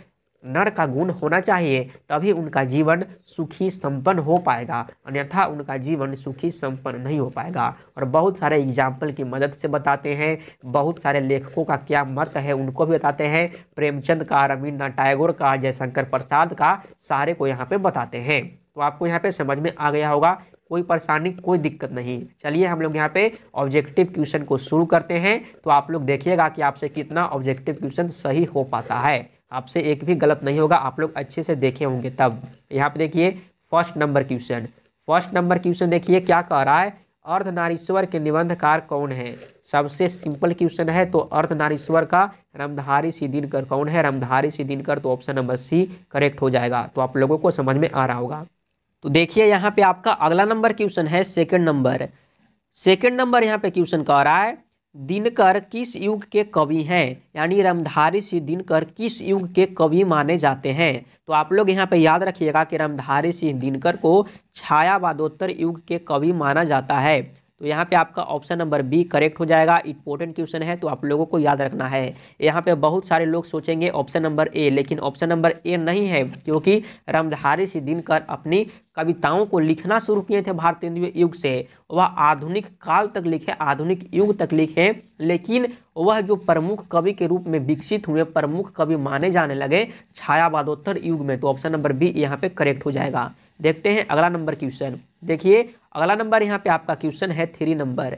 नर का गुण होना चाहिए तभी उनका जीवन सुखी संपन्न हो पाएगा अन्यथा उनका जीवन सुखी संपन्न नहीं हो पाएगा और बहुत सारे एग्जाम्पल की मदद से बताते हैं बहुत सारे लेखकों का क्या मत है उनको भी बताते हैं प्रेमचंद का रविन्द्रनाथ टैगोर का जयशंकर प्रसाद का सारे को यहाँ पे बताते हैं तो आपको यहाँ पे समझ में आ गया होगा कोई परेशानी कोई दिक्कत नहीं चलिए हम लोग यहाँ पे ऑब्जेक्टिव क्वेश्चन को शुरू करते हैं तो आप लोग देखिएगा कि आपसे कितना ऑब्जेक्टिव क्वेश्चन सही हो पाता है आपसे एक भी गलत नहीं होगा आप लोग अच्छे से देखे होंगे तब यहाँ पे देखिए first number question first number question देखिए क्या कह रहा है अर्धनारीश्वर के निबंधकार कौन है सबसे सिंपल क्वेश्चन है तो अर्धनारीश्वर का रामधारी सी दिनकर कौन है रामधारी सी दिनकर तो ऑप्शन नंबर सी करेक्ट हो जाएगा तो आप लोगों को समझ में आ रहा होगा तो देखिए यहाँ पे आपका अगला नंबर क्वेश्चन है सेकेंड नंबर सेकेंड नंबर यहाँ पे क्वेश्चन कह रहा है दिनकर किस युग के कवि हैं यानी रमधारी सिंह दिनकर किस युग के कवि माने जाते हैं तो आप लोग यहाँ पे याद रखिएगा कि रामधारी सिंह दिनकर को छायावादोत्तर युग के कवि माना जाता है तो यहाँ पे आपका ऑप्शन नंबर बी करेक्ट हो जाएगा इंपॉर्टेंट क्वेश्चन है तो आप लोगों को याद रखना है यहाँ पे बहुत सारे लोग सोचेंगे ऑप्शन नंबर ए लेकिन ऑप्शन नंबर ए नहीं है क्योंकि रामधारी से दिनकर अपनी कविताओं को लिखना शुरू किए थे भारतीय युग से वह आधुनिक काल तक लिखे आधुनिक युग तक लिखे लेकिन वह जो प्रमुख कवि के रूप में विकसित हुए प्रमुख कवि माने जाने लगे छायावादोत्तर युग में तो ऑप्शन नंबर बी यहाँ पे करेक्ट हो जाएगा देखते हैं अगला नंबर क्वेश्चन देखिए अगला नंबर यहाँ पे आपका क्वेश्चन है थ्री नंबर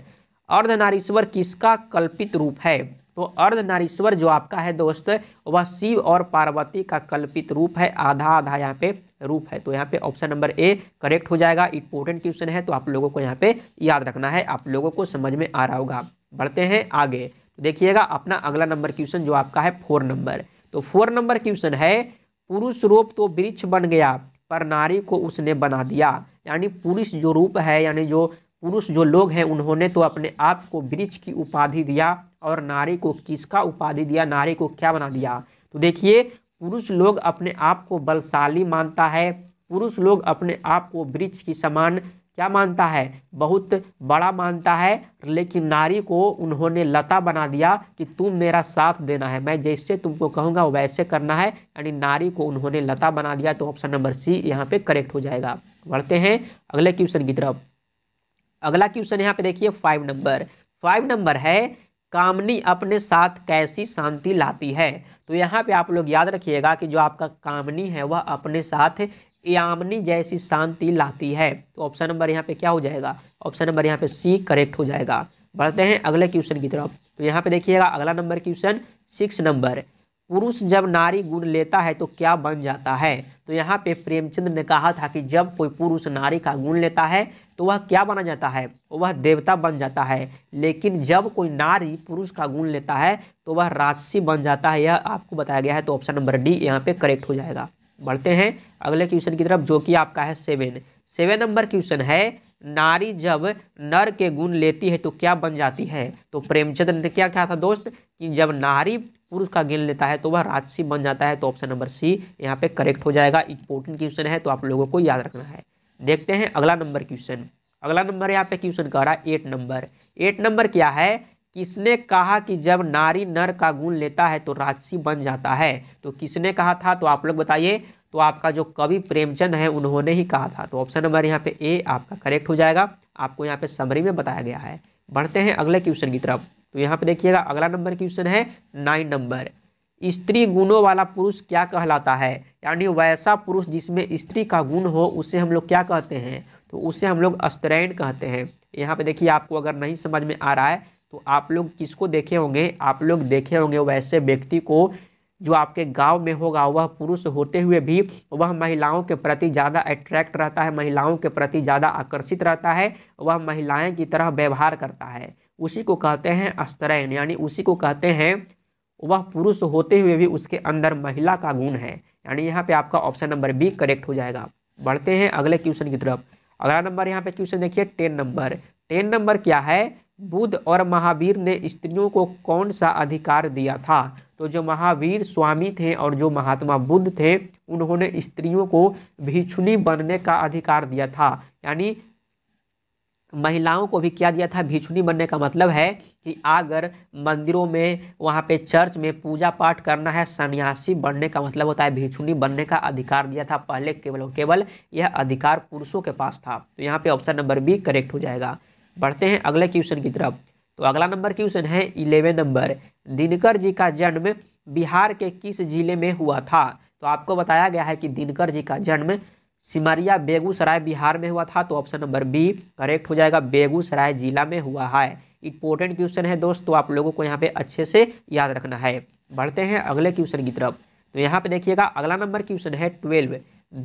अर्धनारीश्वर किसका कल्पित रूप है तो अर्धनारीश्वर जो आपका है दोस्त वह शिव और पार्वती का कल्पित रूप है आधा आधा यहाँ पे रूप है तो यहाँ पे ऑप्शन नंबर ए करेक्ट हो जाएगा इंपॉर्टेंट क्वेश्चन है तो आप लोगों को यहाँ पे याद रखना है आप लोगों को समझ में आ रहा होगा बढ़ते हैं आगे तो देखिएगा अपना अगला नंबर क्वेश्चन जो आपका है फोर नंबर तो फोर नंबर क्वेश्चन है पुरुष रूप तो वृक्ष बन गया पर नारी को उसने बना दिया यानी पुरुष जो रूप है यानी जो पुरुष जो लोग हैं उन्होंने तो अपने आप को वृक्ष की उपाधि दिया और नारी को किसका उपाधि दिया नारी को क्या बना दिया तो देखिए पुरुष लोग अपने आप को बलशाली मानता है पुरुष लोग अपने आप को वृक्ष की समान क्या मानता है बहुत बड़ा मानता है लेकिन नारी को उन्होंने लता बना दिया कि तुम मेरा साथ देना है मैं जैसे तुमको कहूँगा वैसे करना है यानी नारी को उन्होंने लता बना दिया तो ऑप्शन नंबर सी यहाँ पे करेक्ट हो जाएगा बढ़ते हैं अगले क्वेश्चन की तरफ अगला क्वेश्चन यहाँ पे देखिए फाइव नंबर फाइव नंबर है कामनी अपने साथ कैसी शांति लाती है तो यहाँ पे आप लोग याद रखिएगा कि जो आपका कामनी है वह अपने साथ यामनी जैसी शांति लाती है तो ऑप्शन नंबर यहाँ पे क्या हो जाएगा ऑप्शन नंबर यहाँ पे सी करेक्ट हो जाएगा बढ़ते हैं अगले क्वेश्चन की तरफ तो यहाँ पे देखिएगा अगला नंबर क्वेश्चन सिक्स नंबर पुरुष जब नारी गुण लेता है तो क्या बन जाता है तो यहाँ पे प्रेमचंद ने कहा था कि जब कोई पुरुष नारी का गुण लेता है तो वह क्या बना जाता है तो वह देवता बन जाता है लेकिन जब कोई नारी पुरुष का गुण लेता है तो वह राजसी बन जाता है यह आपको बताया गया है तो ऑप्शन नंबर डी यहाँ पे करेक्ट हो जाएगा बढ़ते हैं अगले क्वेश्चन की तरफ जो कि आपका है सेवन सेवन नंबर क्वेश्चन है नारी जब नर के गुण लेती है तो क्या बन जाती है तो प्रेमचंद ने क्या कहा था दोस्त कि जब नारी पुरुष का गिन लेता है तो वह राजसी बन जाता है तो ऑप्शन नंबर सी यहाँ पे करेक्ट हो जाएगा इंपॉर्टेंट क्वेश्चन है तो आप लोगों को याद रखना है देखते हैं अगला नंबर क्वेश्चन अगला नंबर यहाँ पे क्वेश्चन कह रहा है एट नंबर एट नंबर क्या है किसने कहा कि जब नारी नर का गुण लेता है तो राजसी बन जाता है तो किसने कहा था तो आप लोग बताइए तो आपका जो कवि प्रेमचंद है उन्होंने ही कहा था तो ऑप्शन नंबर यहाँ पे ए आपका करेक्ट हो जाएगा आपको यहाँ पे समरी में बताया गया है बढ़ते हैं अगले क्वेश्चन की तरफ तो यहाँ पे देखिएगा अगला नंबर क्वेश्चन है नाइन नंबर स्त्री गुणों वाला पुरुष क्या कहलाता है यानी वैसा पुरुष जिसमें स्त्री का गुण हो उसे हम लोग क्या कहते हैं तो उसे हम लोग स्त्रैण कहते हैं यहाँ पे देखिए आपको अगर नहीं समझ में आ रहा है तो आप लोग किसको देखे होंगे आप लोग देखे होंगे वैसे व्यक्ति को जो आपके गांव में होगा वह पुरुष होते हुए भी वह महिलाओं के प्रति ज़्यादा अट्रैक्ट रहता है महिलाओं के प्रति ज़्यादा आकर्षित रहता है वह महिलाएं की तरह व्यवहार करता है उसी को कहते हैं स्तरयन यानी उसी को कहते हैं वह पुरुष होते हुए भी उसके अंदर महिला का गुण है यानी यहाँ पर आपका ऑप्शन नंबर बी करेक्ट हो जाएगा बढ़ते हैं अगले क्वेश्चन की तरफ अगला नंबर यहाँ पे क्वेश्चन देखिए टेन नंबर टेन नंबर क्या है बुद्ध और महावीर ने स्त्रियों को कौन सा अधिकार दिया था तो जो महावीर स्वामी थे और जो महात्मा बुद्ध थे उन्होंने स्त्रियों को भिक्षुनी बनने का अधिकार दिया था यानी महिलाओं को भी क्या दिया था भिक्षुनी बनने का मतलब है कि अगर मंदिरों में वहाँ पे चर्च में पूजा पाठ करना है सन्यासी बनने का मतलब होता है भिक्षुनी बनने का अधिकार दिया था पहले केवल और केवल यह अधिकार पुरुषों के पास था तो यहाँ पे ऑप्शन नंबर बी करेक्ट हो जाएगा बढ़ते हैं अगले क्वेश्चन की तरफ तो अगला नंबर क्वेश्चन है इलेवन नंबर दिनकर जी का जन्म बिहार के किस जिले में हुआ था तो आपको बताया गया है कि दिनकर जी का जन्म सिमरिया बेगूसराय बिहार में हुआ था तो ऑप्शन नंबर बी करेक्ट हो जाएगा बेगूसराय जिला में हुआ है इंपॉर्टेंट क्वेश्चन है दोस्त तो आप लोगों को यहाँ पे अच्छे से याद रखना है बढ़ते हैं अगले क्वेश्चन की तरफ तो यहाँ पे देखिएगा अगला नंबर क्वेश्चन है ट्वेल्व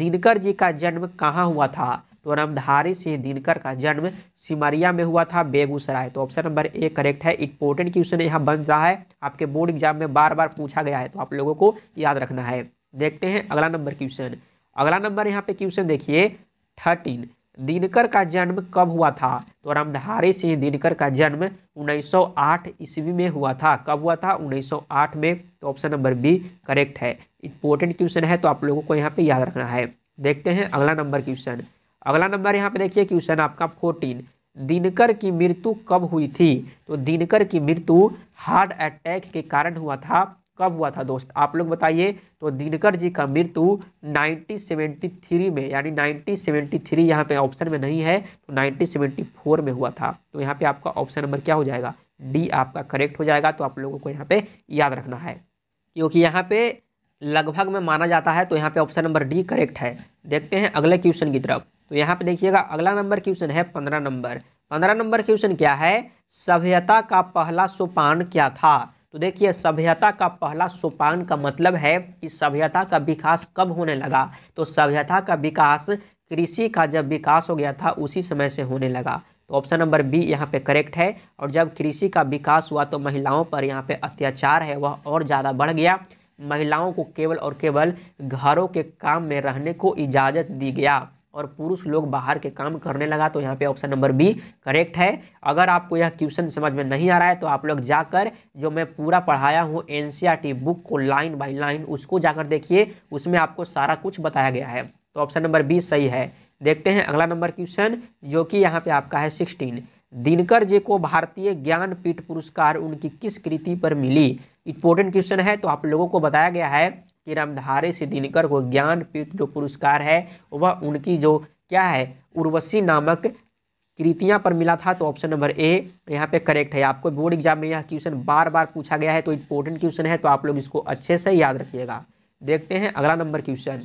दिनकर जी का जन्म कहाँ हुआ था तो रामधारी सिंह दिनकर का जन्म सिमरिया में हुआ था बेगूसराय तो ऑप्शन नंबर ए करेक्ट है इंपोर्टेंट क्वेश्चन यहाँ बन रहा है आपके बोर्ड एग्जाम में बार बार पूछा गया है तो आप लोगों को याद रखना है देखते हैं अगला नंबर क्वेश्चन अगला नंबर यहाँ पे क्वेश्चन देखिए थर्टीन दिनकर का जन्म कब हुआ था तो रामधारी सिंह दिनकर का जन्म 1908 ईस्वी में हुआ था कब हुआ था 1908 में तो ऑप्शन नंबर बी करेक्ट है इंपॉर्टेंट क्वेश्चन है तो आप लोगों को यहाँ पे याद रखना है देखते हैं अगला नंबर क्वेश्चन अगला नंबर यहाँ पे देखिए क्वेश्चन आपका फोर्टीन दिनकर की मृत्यु कब हुई थी तो दिनकर की मृत्यु हार्ट अटैक के कारण हुआ था कब हुआ था दोस्त आप लोग बताइए तो दिनकर जी का मृत्यु 1973 में यानी 1973 यहाँ पे ऑप्शन में नहीं है तो 1974 में हुआ था तो यहाँ पे आपका ऑप्शन नंबर क्या हो जाएगा डी आपका करेक्ट हो जाएगा तो आप लोगों को यहाँ पे याद रखना है क्योंकि यहाँ पे लगभग में माना जाता है तो यहाँ पे ऑप्शन नंबर डी करेक्ट है देखते हैं अगले क्वेश्चन की तरफ तो यहाँ पे देखिएगा अगला नंबर क्वेश्चन है पंद्रह नंबर पंद्रह नंबर क्वेश्चन क्या है सभ्यता का पहला सोपान क्या था तो देखिए सभ्यता का पहला सोपान का मतलब है कि सभ्यता का विकास कब होने लगा तो सभ्यता का विकास कृषि का जब विकास हो गया था उसी समय से होने लगा तो ऑप्शन नंबर बी यहाँ पे करेक्ट है और जब कृषि का विकास हुआ तो महिलाओं पर यहाँ पे अत्याचार है वह और ज़्यादा बढ़ गया महिलाओं को केवल और केवल घरों के काम में रहने को इजाज़त दी गया और पुरुष लोग बाहर के काम करने लगा तो यहाँ पे ऑप्शन नंबर बी करेक्ट है अगर आपको यह क्वेश्चन समझ में नहीं आ रहा है तो आप लोग जाकर जो मैं पूरा पढ़ाया हूँ एनसीईआरटी बुक e को लाइन बाय लाइन उसको जाकर देखिए उसमें आपको सारा कुछ बताया गया है तो ऑप्शन नंबर बी सही है देखते हैं अगला नंबर क्वेश्चन जो कि यहाँ पे आपका है सिक्सटीन दिनकर जी को भारतीय ज्ञानपीठ पुरस्कार उनकी किस कृति पर मिली इंपॉर्टेंट क्वेश्चन है तो आप लोगों को बताया गया है कि रामधारी से दिनकर को ज्ञानपीठ जो पुरस्कार है वह उनकी जो क्या है उर्वशी नामक कृतियां पर मिला था तो ऑप्शन नंबर ए यहाँ पे करेक्ट है आपको बोर्ड एग्जाम में यह क्वेश्चन बार बार पूछा गया है तो इम्पोर्टेंट क्वेश्चन है तो आप लोग इसको अच्छे से याद रखिएगा देखते हैं अगला नंबर क्वेश्चन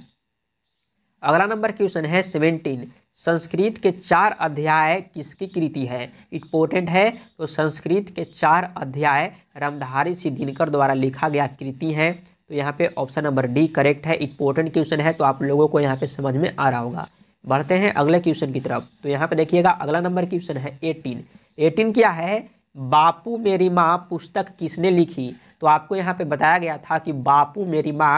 अगला नंबर क्वेश्चन है सेवेंटीन संस्कृत के चार अध्याय किसकी कृति है इम्पोर्टेंट है तो संस्कृत के चार अध्याय रामधारी सिद्धिनकर द्वारा लिखा गया कृति है तो यहाँ पे ऑप्शन नंबर डी करेक्ट है इंपॉर्टेंट क्वेश्चन है तो आप लोगों को यहाँ पे समझ में आ रहा होगा बढ़ते हैं अगले क्वेश्चन की तरफ तो यहाँ पे देखिएगा अगला नंबर क्वेश्चन है एटीन एटीन क्या है बापू मेरी माँ पुस्तक किसने लिखी तो आपको यहाँ पे बताया गया था कि बापू मेरी माँ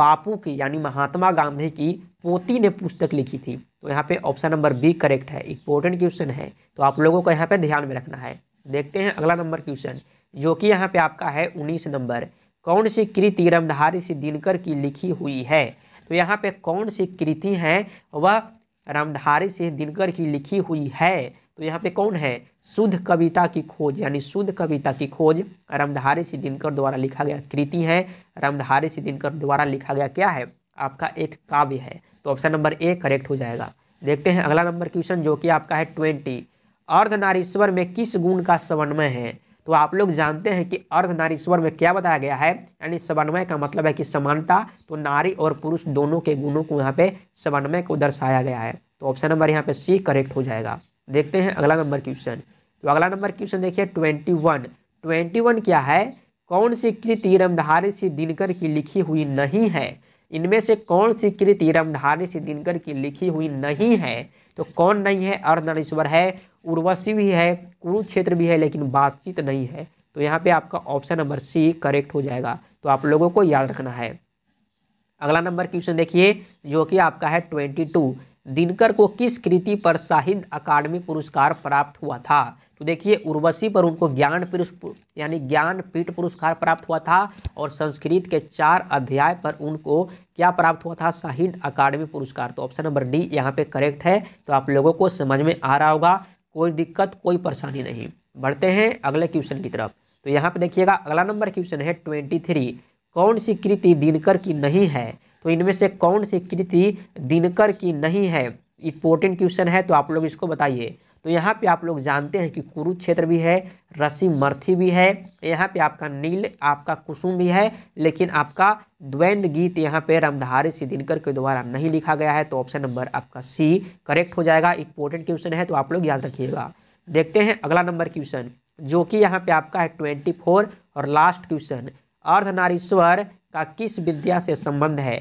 बापू की यानी महात्मा गांधी की पोती ने पुस्तक लिखी थी तो यहाँ पे ऑप्शन नंबर बी करेक्ट है इंपॉर्टेंट क्वेश्चन है तो आप लोगों को यहाँ पे ध्यान में रखना है देखते हैं अगला नंबर क्वेश्चन जो कि यहाँ पे आपका है उन्नीस नंबर कौन सी कृति रामधारी सिंह दिनकर की लिखी हुई है तो यहाँ पे कौन सी कृति है वह रामधारी सिंह दिनकर की लिखी हुई है तो यहाँ पे कौन है शुद्ध कविता की खोज यानी शुद्ध कविता की खोज रामधारी सिंह दिनकर द्वारा लिखा गया कृति है रामधारी सिंह दिनकर द्वारा लिखा गया क्या है आपका एक काव्य है तो ऑप्शन नंबर ए करेक्ट हो जाएगा देखते हैं अगला नंबर क्वेश्चन जो कि आपका है ट्वेंटी अर्धनारीश्वर में किस गुण का समन्वय है तो आप लोग जानते हैं कि अर्ध नारीश्वर में क्या बताया गया है यानी समन्वय का मतलब है कि समानता तो नारी और पुरुष दोनों के गुणों को यहाँ पे समन्वय को दर्शाया गया है तो ऑप्शन नंबर यहाँ पे सी करेक्ट हो जाएगा देखते हैं अगला नंबर क्वेश्चन तो अगला नंबर क्वेश्चन देखिए ट्वेंटी वन ट्वेंटी वन क्या है कौन सी कृति रमधारी सी दिनकर की लिखी हुई नहीं है इनमें से कौन सी कृति रमधारी सी दिनकर की लिखी हुई नहीं है तो कौन नहीं है अर्धनरेश्वर है उर्वशी भी है कुरुक्षेत्र भी है लेकिन बातचीत नहीं है तो यहाँ पे आपका ऑप्शन नंबर सी करेक्ट हो जाएगा तो आप लोगों को याद रखना है अगला नंबर क्वेश्चन देखिए जो कि आपका है ट्वेंटी टू दिनकर को किस कृति पर साहित्य अकादमी पुरस्कार प्राप्त हुआ था तो देखिए उर्वशी पर उनको ज्ञान यानी ज्ञान पीठ पुरस्कार प्राप्त हुआ था और संस्कृत के चार अध्याय पर उनको क्या प्राप्त हुआ था साहित्य अकादमी पुरस्कार तो ऑप्शन नंबर डी यहाँ पे करेक्ट है तो आप लोगों को समझ में आ रहा होगा कोई दिक्कत कोई परेशानी नहीं बढ़ते हैं अगले क्वेश्चन की तरफ तो यहाँ पे देखिएगा अगला नंबर क्वेश्चन है ट्वेंटी थ्री कौन सी कृति दिनकर की नहीं है तो इनमें से कौन सी कृति दिनकर की नहीं है इंपॉर्टेंट क्वेश्चन है तो आप लोग इसको बताइए तो यहाँ पे आप लोग जानते हैं कि कुरुक्षेत्र भी है रसी मर्थी भी है यहाँ पे आपका नील आपका कुसुम भी है लेकिन आपका द्वैंद गीत यहाँ पे रामधारी सिंह दिनकर के द्वारा नहीं लिखा गया है तो ऑप्शन नंबर आपका सी करेक्ट हो जाएगा इंपॉर्टेंट क्वेश्चन है तो आप लोग याद रखिएगा देखते हैं अगला नंबर क्वेश्चन जो कि यहाँ पे आपका है ट्वेंटी फोर और लास्ट क्वेश्चन अर्धनारीश्वर का किस विद्या से संबंध है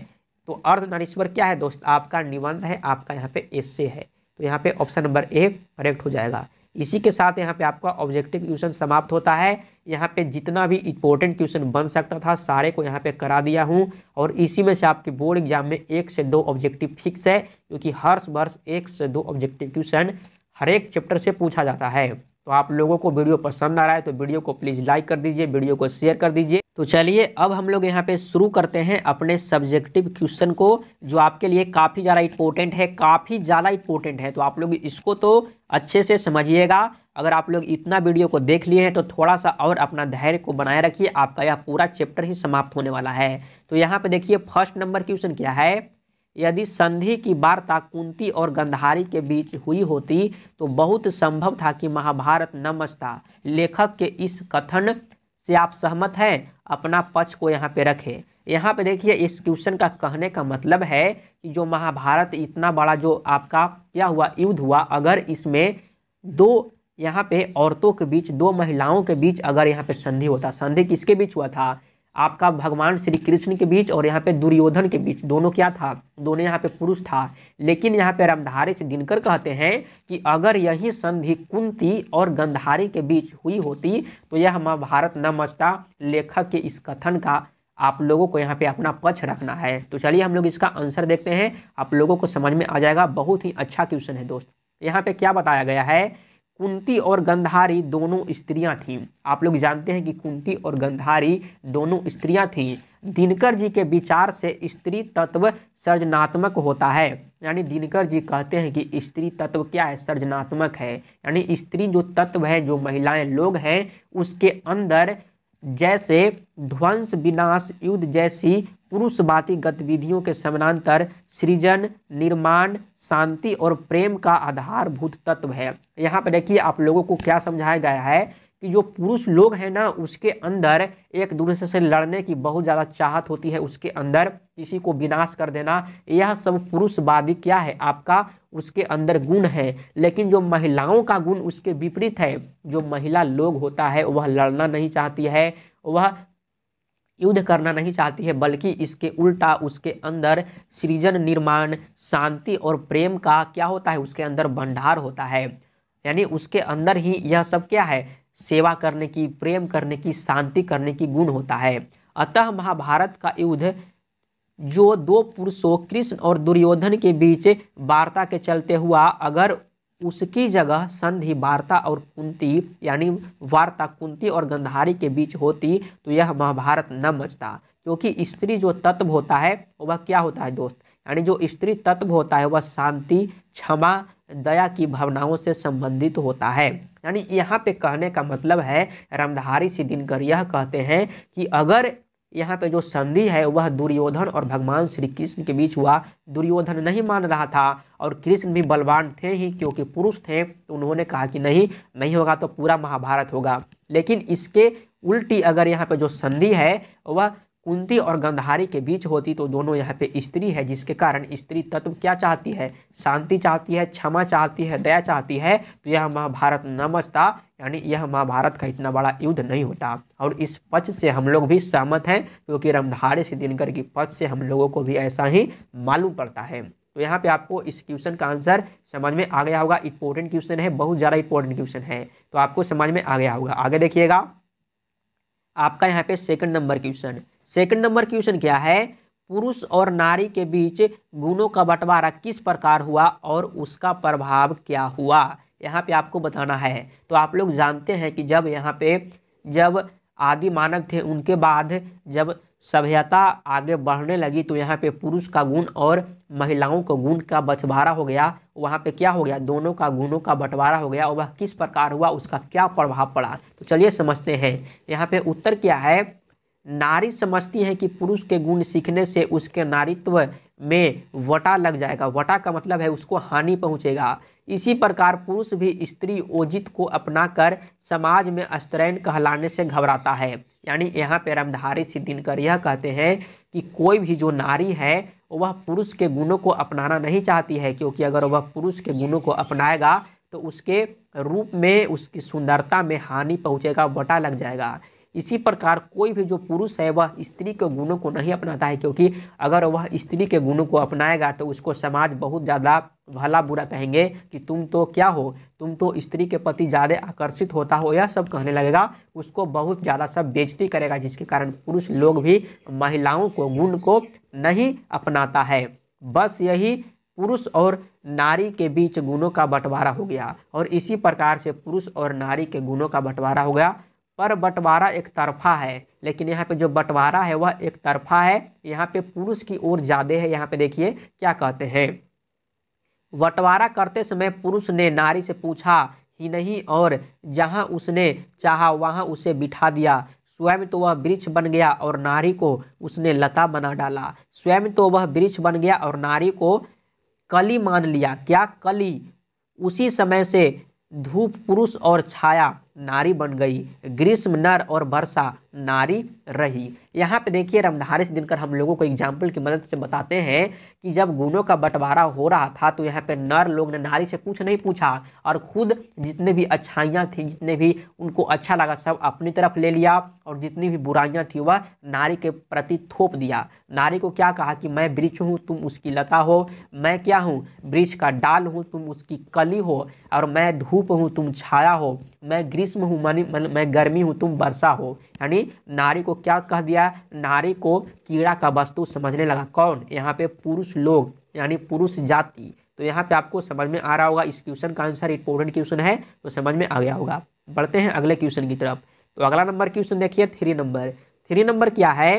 तो अर्धनारीश्वर क्या है दोस्त आपका निबंध है आपका यहाँ पे एस है तो यहाँ पे ऑप्शन नंबर ए करेक्ट हो जाएगा इसी के साथ यहाँ पे आपका ऑब्जेक्टिव क्वेश्चन समाप्त होता है यहाँ पे जितना भी इंपॉर्टेंट क्वेश्चन बन सकता था सारे को यहाँ पे करा दिया हूँ और इसी में से आपके बोर्ड एग्जाम में एक से दो ऑब्जेक्टिव फिक्स है क्योंकि हर वर्ष एक से दो ऑब्जेक्टिव क्वेश्चन हर एक चैप्टर से पूछा जाता है तो आप लोगों को वीडियो पसंद आ रहा है तो वीडियो को प्लीज़ लाइक कर दीजिए वीडियो को शेयर कर दीजिए तो चलिए अब हम लोग यहाँ पे शुरू करते हैं अपने सब्जेक्टिव क्वेश्चन को जो आपके लिए काफ़ी ज़्यादा इंपॉर्टेंट है काफ़ी ज़्यादा इंपॉर्टेंट है तो आप लोग इसको तो अच्छे से समझिएगा अगर आप लोग इतना वीडियो को देख लिए हैं तो थोड़ा सा और अपना धैर्य को बनाए रखिए आपका यह पूरा चैप्टर ही समाप्त होने वाला है तो यहाँ पर देखिए फर्स्ट नंबर क्वेश्चन क्या है यदि संधि की वार्ता कुंती और गंधारी के बीच हुई होती तो बहुत संभव था कि महाभारत न मचता लेखक के इस कथन से आप सहमत हैं अपना पक्ष को यहाँ पे रखें यहाँ पे देखिए इस क्वेश्चन का कहने का मतलब है कि जो महाभारत इतना बड़ा जो आपका क्या हुआ युद्ध हुआ अगर इसमें दो यहाँ पे औरतों के बीच दो महिलाओं के बीच अगर यहाँ पे संधि होता संधि किसके बीच हुआ था आपका भगवान श्री कृष्ण के बीच और यहाँ पे दुर्योधन के बीच दोनों क्या था दोनों यहाँ पे पुरुष था लेकिन यहाँ पे रामधारी से दिनकर कहते हैं कि अगर यही संधि कुंती और गंधारी के बीच हुई होती तो यह महाभारत न मचता लेखक के इस कथन का आप लोगों को यहाँ पे अपना पक्ष रखना है तो चलिए हम लोग इसका आंसर देखते हैं आप लोगों को समझ में आ जाएगा बहुत ही अच्छा क्वेश्चन है दोस्त यहाँ पे क्या बताया गया है कुंती और गंधारी दोनों स्त्रियां थीं आप लोग जानते हैं कि कुंती और गंधारी दोनों स्त्रियां थीं दिनकर जी के विचार से स्त्री तत्व सृजनात्मक होता है यानी दिनकर जी कहते हैं कि स्त्री तत्व क्या है सृजनात्मक है यानी स्त्री जो तत्व है जो महिलाएं लोग हैं उसके अंदर जैसे ध्वंस विनाश युद्ध जैसी पुरुषवादी गतिविधियों के समानांतर सृजन निर्माण शांति और प्रेम का आधारभूत तत्व है यहाँ पर देखिए आप लोगों को क्या समझाया गया है कि जो पुरुष लोग हैं ना उसके अंदर एक दूसरे से लड़ने की बहुत ज़्यादा चाहत होती है उसके अंदर किसी को विनाश कर देना यह सब पुरुषवादी क्या है आपका उसके अंदर गुण है लेकिन जो महिलाओं का गुण उसके विपरीत है जो महिला लोग होता है वह लड़ना नहीं चाहती है वह युद्ध करना नहीं चाहती है बल्कि इसके उल्टा उसके अंदर सृजन निर्माण शांति और प्रेम का क्या होता है उसके अंदर भंडार होता है यानी उसके अंदर ही यह सब क्या है सेवा करने की प्रेम करने की शांति करने की गुण होता है अतः महाभारत का युद्ध जो दो पुरुषों कृष्ण और दुर्योधन के बीच वार्ता के चलते हुआ अगर उसकी जगह संधि वार्ता और कुंती यानी वार्ता कुंती और गंधारी के बीच होती तो यह महाभारत न मचता क्योंकि स्त्री जो तत्व होता है वह क्या होता है दोस्त यानी जो स्त्री तत्व होता है वह शांति क्षमा दया की भावनाओं से संबंधित होता है यानी यहाँ पे कहने का मतलब है रामधारी सिद्धिनकर यह कहते हैं कि अगर यहाँ पे जो संधि है वह दुर्योधन और भगवान श्री कृष्ण के बीच हुआ दुर्योधन नहीं मान रहा था और कृष्ण भी बलवान थे ही क्योंकि पुरुष थे तो उन्होंने कहा कि नहीं नहीं होगा तो पूरा महाभारत होगा लेकिन इसके उल्टी अगर यहाँ पे जो संधि है वह कुंती और गंधारी के बीच होती तो दोनों यहाँ पे स्त्री है जिसके कारण स्त्री तत्व क्या चाहती है शांति चाहती है क्षमा चाहती है दया चाहती है तो यह महाभारत न मचता यानी यह महाभारत का इतना बड़ा युद्ध नहीं होता और इस पक्ष से हम लोग भी सहमत हैं क्योंकि रमधारे से दिनकर की पक्ष से हम लोगों को भी ऐसा ही मालूम पड़ता है तो यहाँ पे आपको इस क्वेश्चन का आंसर समझ में आ गया होगा इंपॉर्टेंट क्वेश्चन है बहुत ज़्यादा इंपॉर्टेंट क्वेश्चन है तो आपको समझ में आ गया होगा आगे देखिएगा आपका यहाँ पे second number question second number question क्या है पुरुष और नारी के बीच गुणों का बंटवारा किस प्रकार हुआ और उसका प्रभाव क्या हुआ यहाँ पे आपको बताना है तो आप लोग जानते हैं कि जब यहाँ पे जब आदि मानव थे उनके बाद जब सभ्यता आगे बढ़ने लगी तो यहाँ पे पुरुष का गुण और महिलाओं का गुण का बंटवारा हो गया वहाँ पे क्या हो गया दोनों का गुणों का बंटवारा हो गया और वह किस प्रकार हुआ उसका क्या प्रभाव पड़ा तो चलिए समझते हैं यहाँ पे उत्तर क्या है नारी समझती है कि पुरुष के गुण सीखने से उसके नारीत्व में वटा लग जाएगा वटा का मतलब है उसको हानि पहुंचेगा इसी प्रकार पुरुष भी स्त्री ओजित को अपनाकर समाज में स्त्रैन कहलाने से घबराता है यानी यहाँ पे रामधारी सिद्धिनकर यह कहते हैं कि कोई भी जो नारी है वह पुरुष के गुणों को अपनाना नहीं चाहती है क्योंकि अगर वह पुरुष के गुणों को अपनाएगा तो उसके रूप में उसकी सुंदरता में हानि पहुँचेगा वटा लग जाएगा इसी प्रकार कोई भी जो पुरुष है वह स्त्री के गुणों को नहीं अपनाता है क्योंकि अगर वह स्त्री के गुणों को अपनाएगा तो उसको समाज बहुत ज़्यादा भला बुरा कहेंगे कि तुम तो क्या हो तुम तो स्त्री के प्रति ज़्यादा आकर्षित होता हो यह सब कहने लगेगा उसको बहुत ज़्यादा सब बेजती करेगा जिसके कारण पुरुष लोग भी महिलाओं को गुण को नहीं अपनाता है बस यही पुरुष और नारी के बीच गुणों का बंटवारा हो गया और इसी प्रकार से पुरुष और नारी के गुणों का बंटवारा हो गया पर बंटवारा एक तरफा है लेकिन यहाँ पे जो बंटवारा है वह एक तरफा है यहाँ पे पुरुष की ओर ज़्यादा है यहाँ पे देखिए क्या कहते हैं बंटवारा करते समय पुरुष ने नारी से पूछा ही नहीं और जहाँ उसने चाहा वहाँ उसे बिठा दिया स्वयं तो वह वृक्ष बन गया और नारी को उसने लता बना डाला स्वयं तो वह वृक्ष बन गया और नारी को कली मान लिया क्या कली उसी समय से धूप पुरुष और छाया नारी बन गई ग्रीष्म नर और वर्षा नारी रही यहाँ पे देखिए रमधारी से दिनकर हम लोगों को एग्जाम्पल की मदद से बताते हैं कि जब गुणों का बंटवारा हो रहा था तो यहाँ पे नर लोग ने नारी से कुछ नहीं पूछा और खुद जितने भी अच्छाइयाँ थी जितने भी उनको अच्छा लगा सब अपनी तरफ ले लिया और जितनी भी बुराइयाँ थी वह नारी के प्रति थोप दिया नारी को क्या कहा कि मैं वृक्ष हूँ तुम उसकी लता हो मैं क्या हूँ वृक्ष का डाल हूँ तुम उसकी कली हो और मैं धूप हूँ तुम छाया हो मैं ग्रीष्म ग्रीष्म हूँ मानी मैं गर्मी हूँ तुम वर्षा हो यानी नारी को क्या कह दिया नारी को कीड़ा का वस्तु समझने लगा कौन यहाँ पे पुरुष लोग यानी पुरुष जाति तो यहाँ पे आपको समझ में आ रहा होगा इस क्वेश्चन का आंसर इंपॉर्टेंट क्वेश्चन है तो समझ में आ गया होगा बढ़ते हैं अगले क्वेश्चन की तरफ तो अगला नंबर क्वेश्चन देखिए थ्री नंबर थ्री नंबर क्या है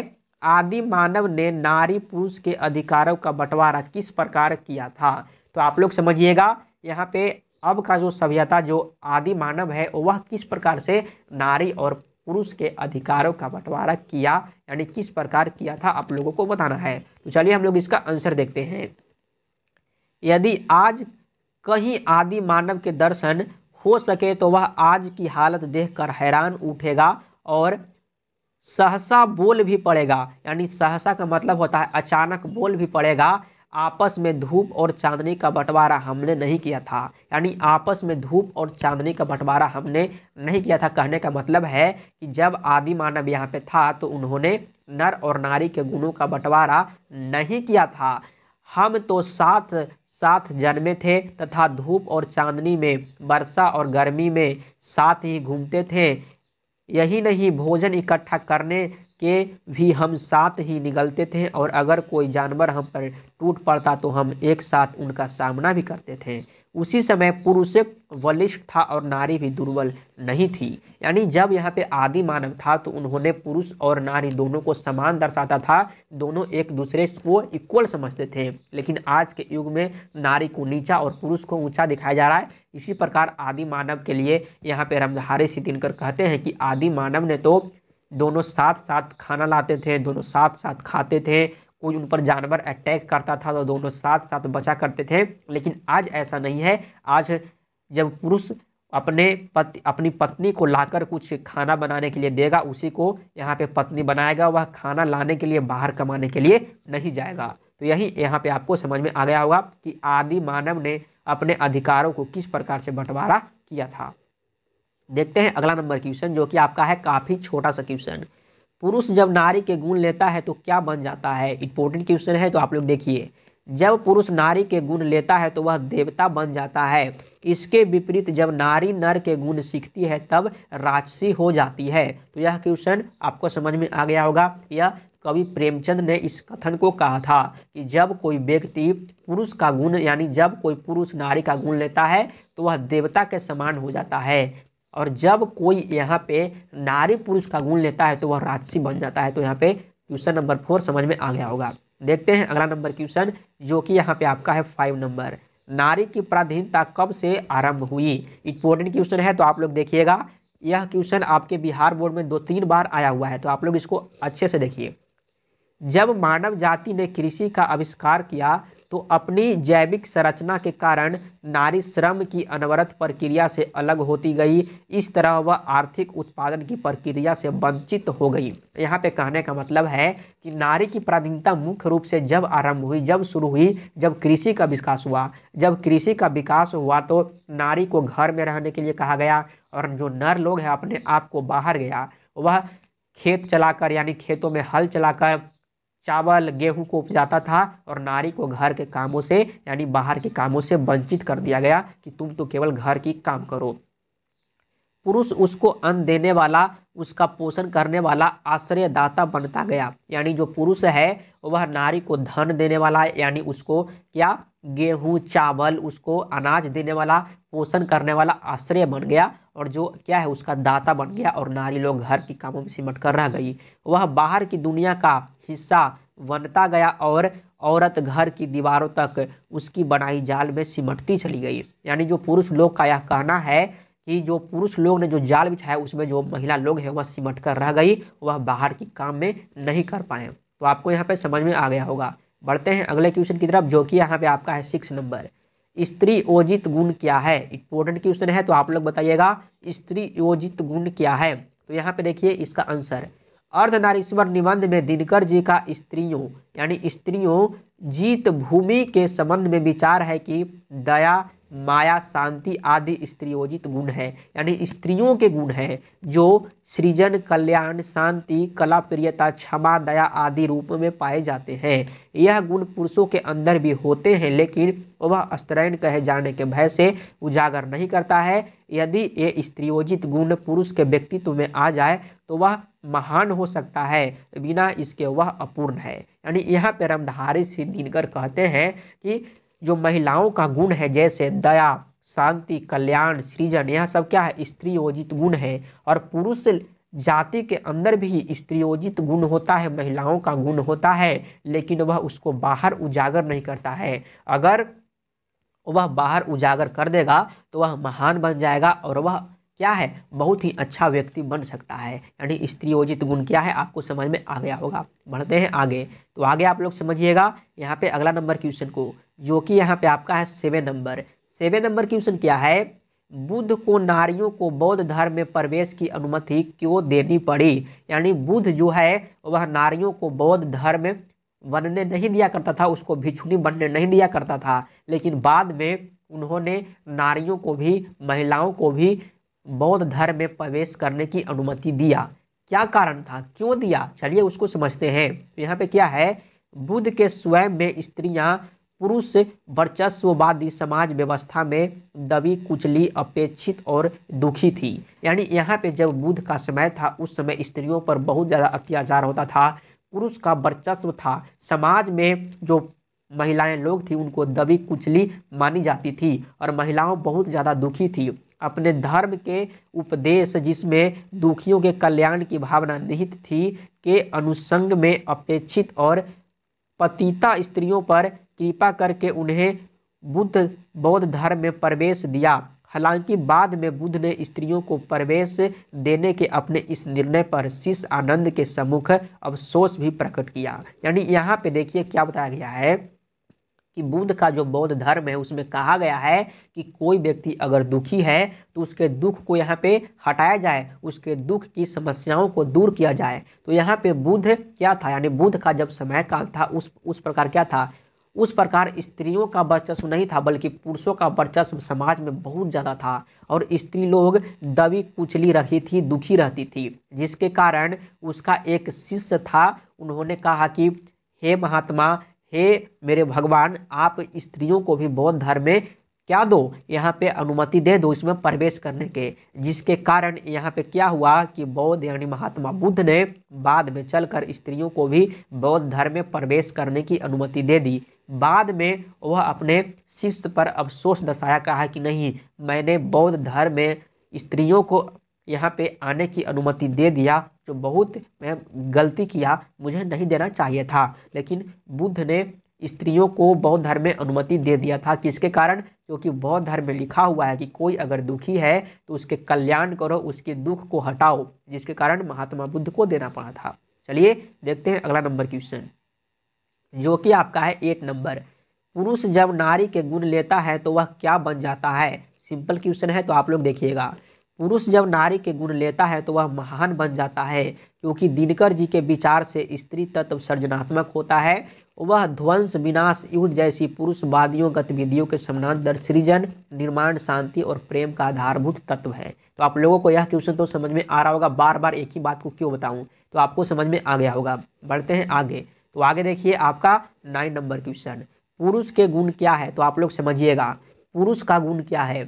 आदि मानव ने नारी पुरुष के अधिकारों का बंटवारा किस प्रकार किया था तो आप लोग समझिएगा यहाँ पे अब का जो सभ्यता जो आदि मानव है वह किस प्रकार से नारी और पुरुष के अधिकारों का बंटवारा किया यानी किस प्रकार किया था आप लोगों को बताना है तो चलिए हम लोग इसका आंसर देखते हैं यदि आज कहीं आदि मानव के दर्शन हो सके तो वह आज की हालत देखकर हैरान उठेगा और सहसा बोल भी पड़ेगा यानी सहसा का मतलब होता है अचानक बोल भी पड़ेगा आपस में धूप और चांदनी का बंटवारा हमने नहीं किया था यानी आपस में धूप और चांदनी का बंटवारा हमने नहीं किया था कहने का मतलब है कि जब आदि मानव यहाँ पे था तो उन्होंने नर और नारी के गुणों का बंटवारा नहीं किया था हम तो साथ साथ जन्मे थे तथा धूप और चांदनी में वर्षा और गर्मी में साथ ही घूमते थे यही नहीं भोजन इकट्ठा करने के भी हम साथ ही निगलते थे और अगर कोई जानवर हम पर टूट पड़ता तो हम एक साथ उनका सामना भी करते थे उसी समय पुरुष बलिष्ठ था और नारी भी दुर्बल नहीं थी यानी जब यहाँ पे आदि मानव था तो उन्होंने पुरुष और नारी दोनों को समान दर्शाता था दोनों एक दूसरे को इक्वल समझते थे लेकिन आज के युग में नारी को नीचा और पुरुष को ऊंचा दिखाया जा रहा है इसी प्रकार आदि मानव के लिए यहाँ पे रमधारी सिद्धिनकर कहते हैं कि आदि मानव ने तो दोनों साथ साथ खाना लाते थे दोनों साथ साथ खाते थे कोई उन पर जानवर अटैक करता था तो दोनों साथ साथ बचा करते थे लेकिन आज ऐसा नहीं है आज जब पुरुष अपने पति अपनी पत्नी को लाकर कुछ खाना बनाने के लिए देगा उसी को यहाँ पे पत्नी बनाएगा वह खाना लाने के लिए बाहर कमाने के लिए नहीं जाएगा तो यही यहाँ पे आपको समझ में आ गया होगा कि आदि मानव ने अपने अधिकारों को किस प्रकार से बंटवारा किया था देखते हैं अगला नंबर क्वेश्चन जो कि आपका है काफ़ी छोटा सा क्वेश्चन पुरुष जब नारी के गुण लेता है तो क्या बन जाता है इंपॉर्टेंट क्वेश्चन है तो आप लोग देखिए जब पुरुष नारी के गुण लेता है तो वह देवता बन जाता है इसके विपरीत जब नारी नर के गुण सीखती है तब राजसी हो जाती है तो यह क्वेश्चन आपको समझ में आ गया होगा यह कवि प्रेमचंद ने इस कथन को कहा था कि जब कोई व्यक्ति पुरुष का गुण यानी जब कोई पुरुष नारी का गुण लेता है तो वह देवता के समान हो जाता है और जब कोई यहाँ पे नारी पुरुष का गुण लेता है तो वह राजसी बन जाता है तो यहाँ पे क्वेश्चन नंबर फोर समझ में आ गया होगा देखते हैं अगला नंबर क्वेश्चन जो कि यहाँ पे आपका है फाइव नंबर नारी की पराधीनता कब से आरंभ हुई इंपोर्टेंट क्वेश्चन है तो आप लोग देखिएगा यह क्वेश्चन आपके बिहार बोर्ड में दो तीन बार आया हुआ है तो आप लोग इसको अच्छे से देखिए जब मानव जाति ने कृषि का आविष्कार किया तो अपनी जैविक संरचना के कारण नारी श्रम की अनवरत प्रक्रिया से अलग होती गई इस तरह वह आर्थिक उत्पादन की प्रक्रिया से वंचित हो गई यहाँ पे कहने का मतलब है कि नारी की प्राधीनता मुख्य रूप से जब आरंभ हुई जब शुरू हुई जब कृषि का विकास हुआ जब कृषि का विकास हुआ तो नारी को घर में रहने के लिए कहा गया और जो नर लोग हैं अपने आप को बाहर गया वह खेत चलाकर यानी खेतों में हल चलाकर चावल गेहूं को उपजाता था और नारी को घर के कामों से यानी बाहर के कामों से वंचित कर दिया गया कि तुम तो केवल घर की काम करो पुरुष उसको अन्न देने वाला उसका पोषण करने वाला आश्रयदाता बनता गया यानी जो पुरुष है वह नारी को धन देने वाला यानी उसको क्या गेहूँ चावल उसको अनाज देने वाला पोषण करने वाला आश्रय बन गया और जो क्या है उसका दाता बन गया और नारी लोग घर के कामों में सिमट कर रह गई वह बाहर की दुनिया का हिस्सा बनता गया और औरत घर की दीवारों तक उसकी बनाई जाल में सिमटती चली गई यानी जो पुरुष लोग का यह कहना है कि जो पुरुष लोग ने जो जाल बिछाया उसमें जो महिला लोग हैं वह सिमट कर रह गई वह बाहर की काम में नहीं कर पाए तो आपको यहाँ पे समझ में आ गया होगा बढ़ते हैं अगले क्वेश्चन की तरफ जो कि यहाँ पे आपका है सिक्स नंबर स्त्री ओजित गुण क्या है इंपोर्टेंट क्वेश्चन है तो आप लोग बताइएगा स्त्री ओजित गुण क्या है तो यहाँ पे देखिए इसका आंसर अर्ध नारीश्वर निबंध में दिनकर जी का स्त्रियों यानी स्त्रियों जीत भूमि के संबंध में विचार है कि दया माया शांति आदि स्त्रियोजित गुण है यानी स्त्रियों के गुण है जो सृजन कल्याण शांति कला प्रियता क्षमा दया आदि रूप में पाए जाते हैं यह गुण पुरुषों के अंदर भी होते हैं लेकिन वह स्त्रैण कहे जाने के भय से उजागर नहीं करता है यदि ये स्त्रियोजित गुण पुरुष के व्यक्तित्व में आ जाए तो वह महान हो सकता है बिना इसके वह अपूर्ण है यानी यहाँ पर रमधारी सिद्धिनकर कहते हैं कि जो महिलाओं का गुण है जैसे दया शांति कल्याण सृजन यह सब क्या है स्त्रीयोजित गुण है और पुरुष जाति के अंदर भी स्त्रियोजित गुण होता है महिलाओं का गुण होता है लेकिन वह उसको बाहर उजागर नहीं करता है अगर वह बाहर उजागर कर देगा तो वह महान बन जाएगा और वह क्या है बहुत ही अच्छा व्यक्ति बन सकता है यानी स्त्रीयोजित गुण क्या है आपको समझ में आ गया होगा बढ़ते हैं आगे तो आगे आप लोग समझिएगा यहाँ पे अगला नंबर क्वेश्चन को जो कि यहाँ पे आपका है seven number seven number question क्या है बुद्ध को नारियों को बौद्ध धर्म में प्रवेश की अनुमति क्यों देनी पड़ी यानी बुद्ध जो है वह नारियों को बौद्ध धर्म बनने नहीं दिया करता था उसको भिक्षुनी बनने नहीं दिया करता था लेकिन बाद में उन्होंने नारियों को भी महिलाओं को भी बौद्ध धर्म में प्रवेश करने की अनुमति दिया क्या कारण था क्यों दिया चलिए उसको समझते हैं तो यहाँ पे क्या है बुद्ध के स्वयं में स्त्रियाँ पुरुष वर्चस्ववादी समाज व्यवस्था में दबी कुचली अपेक्षित और दुखी थी यानी यहाँ पे जब बुद्ध का समय था उस समय स्त्रियों पर बहुत ज़्यादा अत्याचार होता था पुरुष का वर्चस्व था समाज में जो महिलाएं लोग थी उनको दबी कुचली मानी जाती थी और महिलाओं बहुत ज़्यादा दुखी थी अपने धर्म के उपदेश जिसमें दुखियों के कल्याण की भावना निहित थी के अनुसंग में अपेक्षित और पतिता स्त्रियों पर कृपा करके उन्हें बुद्ध बौद्ध धर्म में प्रवेश दिया हालांकि बाद में बुद्ध ने स्त्रियों को प्रवेश देने के अपने इस निर्णय पर शिष्य आनंद के सम्मुख अफसोस भी प्रकट किया यानी यहाँ पे देखिए क्या बताया गया है कि बुद्ध का जो बौद्ध धर्म है उसमें कहा गया है कि कोई व्यक्ति अगर दुखी है तो उसके दुख को यहाँ पे हटाया जाए उसके दुख की समस्याओं को दूर किया जाए तो यहाँ पे बुद्ध क्या था यानी बुद्ध का जब समय काल था उस उस प्रकार क्या था उस प्रकार स्त्रियों का वर्चस्व नहीं था बल्कि पुरुषों का वर्चस्व समाज में बहुत ज़्यादा था और स्त्री लोग दबी कुचली रही थी दुखी रहती थी जिसके कारण उसका एक शिष्य था उन्होंने कहा कि हे महात्मा हे मेरे भगवान आप स्त्रियों को भी बौद्ध धर्म में क्या दो यहाँ पे अनुमति दे दो इसमें प्रवेश करने के जिसके कारण यहाँ पे क्या हुआ कि बौद्ध यानी महात्मा बुद्ध ने बाद में चलकर स्त्रियों को भी बौद्ध धर्म में प्रवेश करने की अनुमति दे दी बाद में वह अपने शिष्य पर अफसोस दर्शाया कहा कि नहीं मैंने बौद्ध धर्म में स्त्रियों को यहाँ पे आने की अनुमति दे दिया जो बहुत मैं गलती किया मुझे नहीं देना चाहिए था लेकिन बुद्ध ने स्त्रियों को बौद्ध धर्म में अनुमति दे दिया था किसके कारण क्योंकि बौद्ध धर्म में लिखा हुआ है कि कोई अगर दुखी है तो उसके कल्याण करो उसके दुख को हटाओ जिसके कारण महात्मा बुद्ध को देना पड़ा था चलिए देखते हैं अगला नंबर क्वेश्चन जो कि आपका है एट नंबर पुरुष जब नारी के गुण लेता है तो वह क्या बन जाता है सिंपल क्वेश्चन है तो आप लोग देखिएगा पुरुष जब नारी के गुण लेता है तो वह महान बन जाता है क्योंकि दिनकर जी के विचार से स्त्री तत्व सृजनात्मक होता है वह ध्वंस विनाश युद्ध जैसी पुरुषवादियों गतिविधियों के समानांतर सृजन निर्माण शांति और प्रेम का आधारभूत तत्व है तो आप लोगों को यह क्वेश्चन तो समझ में आ रहा होगा बार बार एक ही बात को क्यों बताऊं तो आपको समझ में आ गया होगा बढ़ते हैं आगे तो आगे देखिए आपका नाइन नंबर क्वेश्चन पुरुष के गुण क्या है तो आप लोग समझिएगा पुरुष का गुण क्या है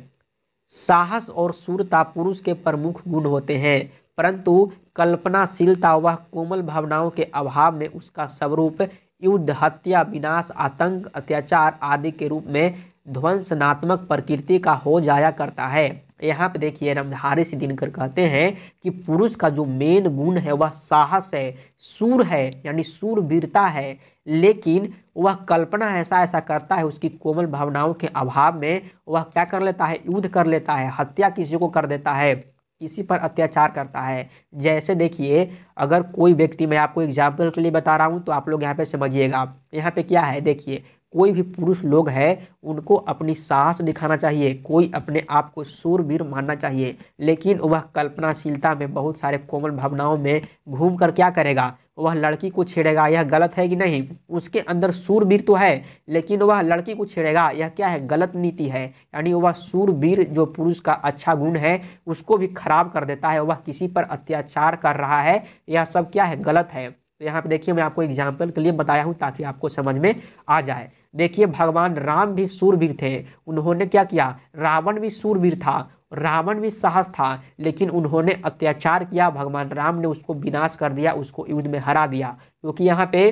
साहस और सूरता पुरुष के प्रमुख गुण होते हैं परंतु कल्पनाशीलता वह कोमल भावनाओं के अभाव में उसका स्वरूप युद्ध हत्या विनाश आतंक अत्याचार आदि के रूप में ध्वंसनात्मक प्रकृति का हो जाया करता है यहाँ पे देखिए रमधारी से दिनकर कहते हैं कि पुरुष का जो मेन गुण है वह साहस है सूर है यानी वीरता है लेकिन वह कल्पना ऐसा ऐसा करता है उसकी कोमल भावनाओं के अभाव में वह क्या कर लेता है युद्ध कर लेता है हत्या किसी को कर देता है किसी पर अत्याचार करता है जैसे देखिए अगर कोई व्यक्ति मैं आपको एग्जाम्पल के लिए बता रहा हूँ तो आप लोग यहाँ पे समझिएगा यहाँ पे क्या है देखिए कोई भी पुरुष लोग है उनको अपनी साहस दिखाना चाहिए कोई अपने आप को सूरवीर मानना चाहिए लेकिन वह कल्पनाशीलता में बहुत सारे कोमल भावनाओं में घूम कर क्या करेगा वह लड़की को छेड़ेगा यह गलत है कि नहीं उसके अंदर सूरवीर तो है लेकिन वह लड़की को छेड़ेगा यह क्या है गलत नीति है यानी वह सूरवीर जो पुरुष का अच्छा गुण है उसको भी खराब कर देता है वह किसी पर अत्याचार कर रहा है यह सब क्या है गलत है तो यहाँ पर देखिए मैं आपको एग्जाम्पल के लिए बताया हूँ ताकि आपको समझ में आ जाए देखिए भगवान राम भी सूरवीर थे उन्होंने क्या किया रावण भी सूरवीर था रावण भी साहस था लेकिन उन्होंने अत्याचार किया भगवान राम ने उसको विनाश कर दिया उसको युद्ध में हरा दिया क्योंकि यहाँ पे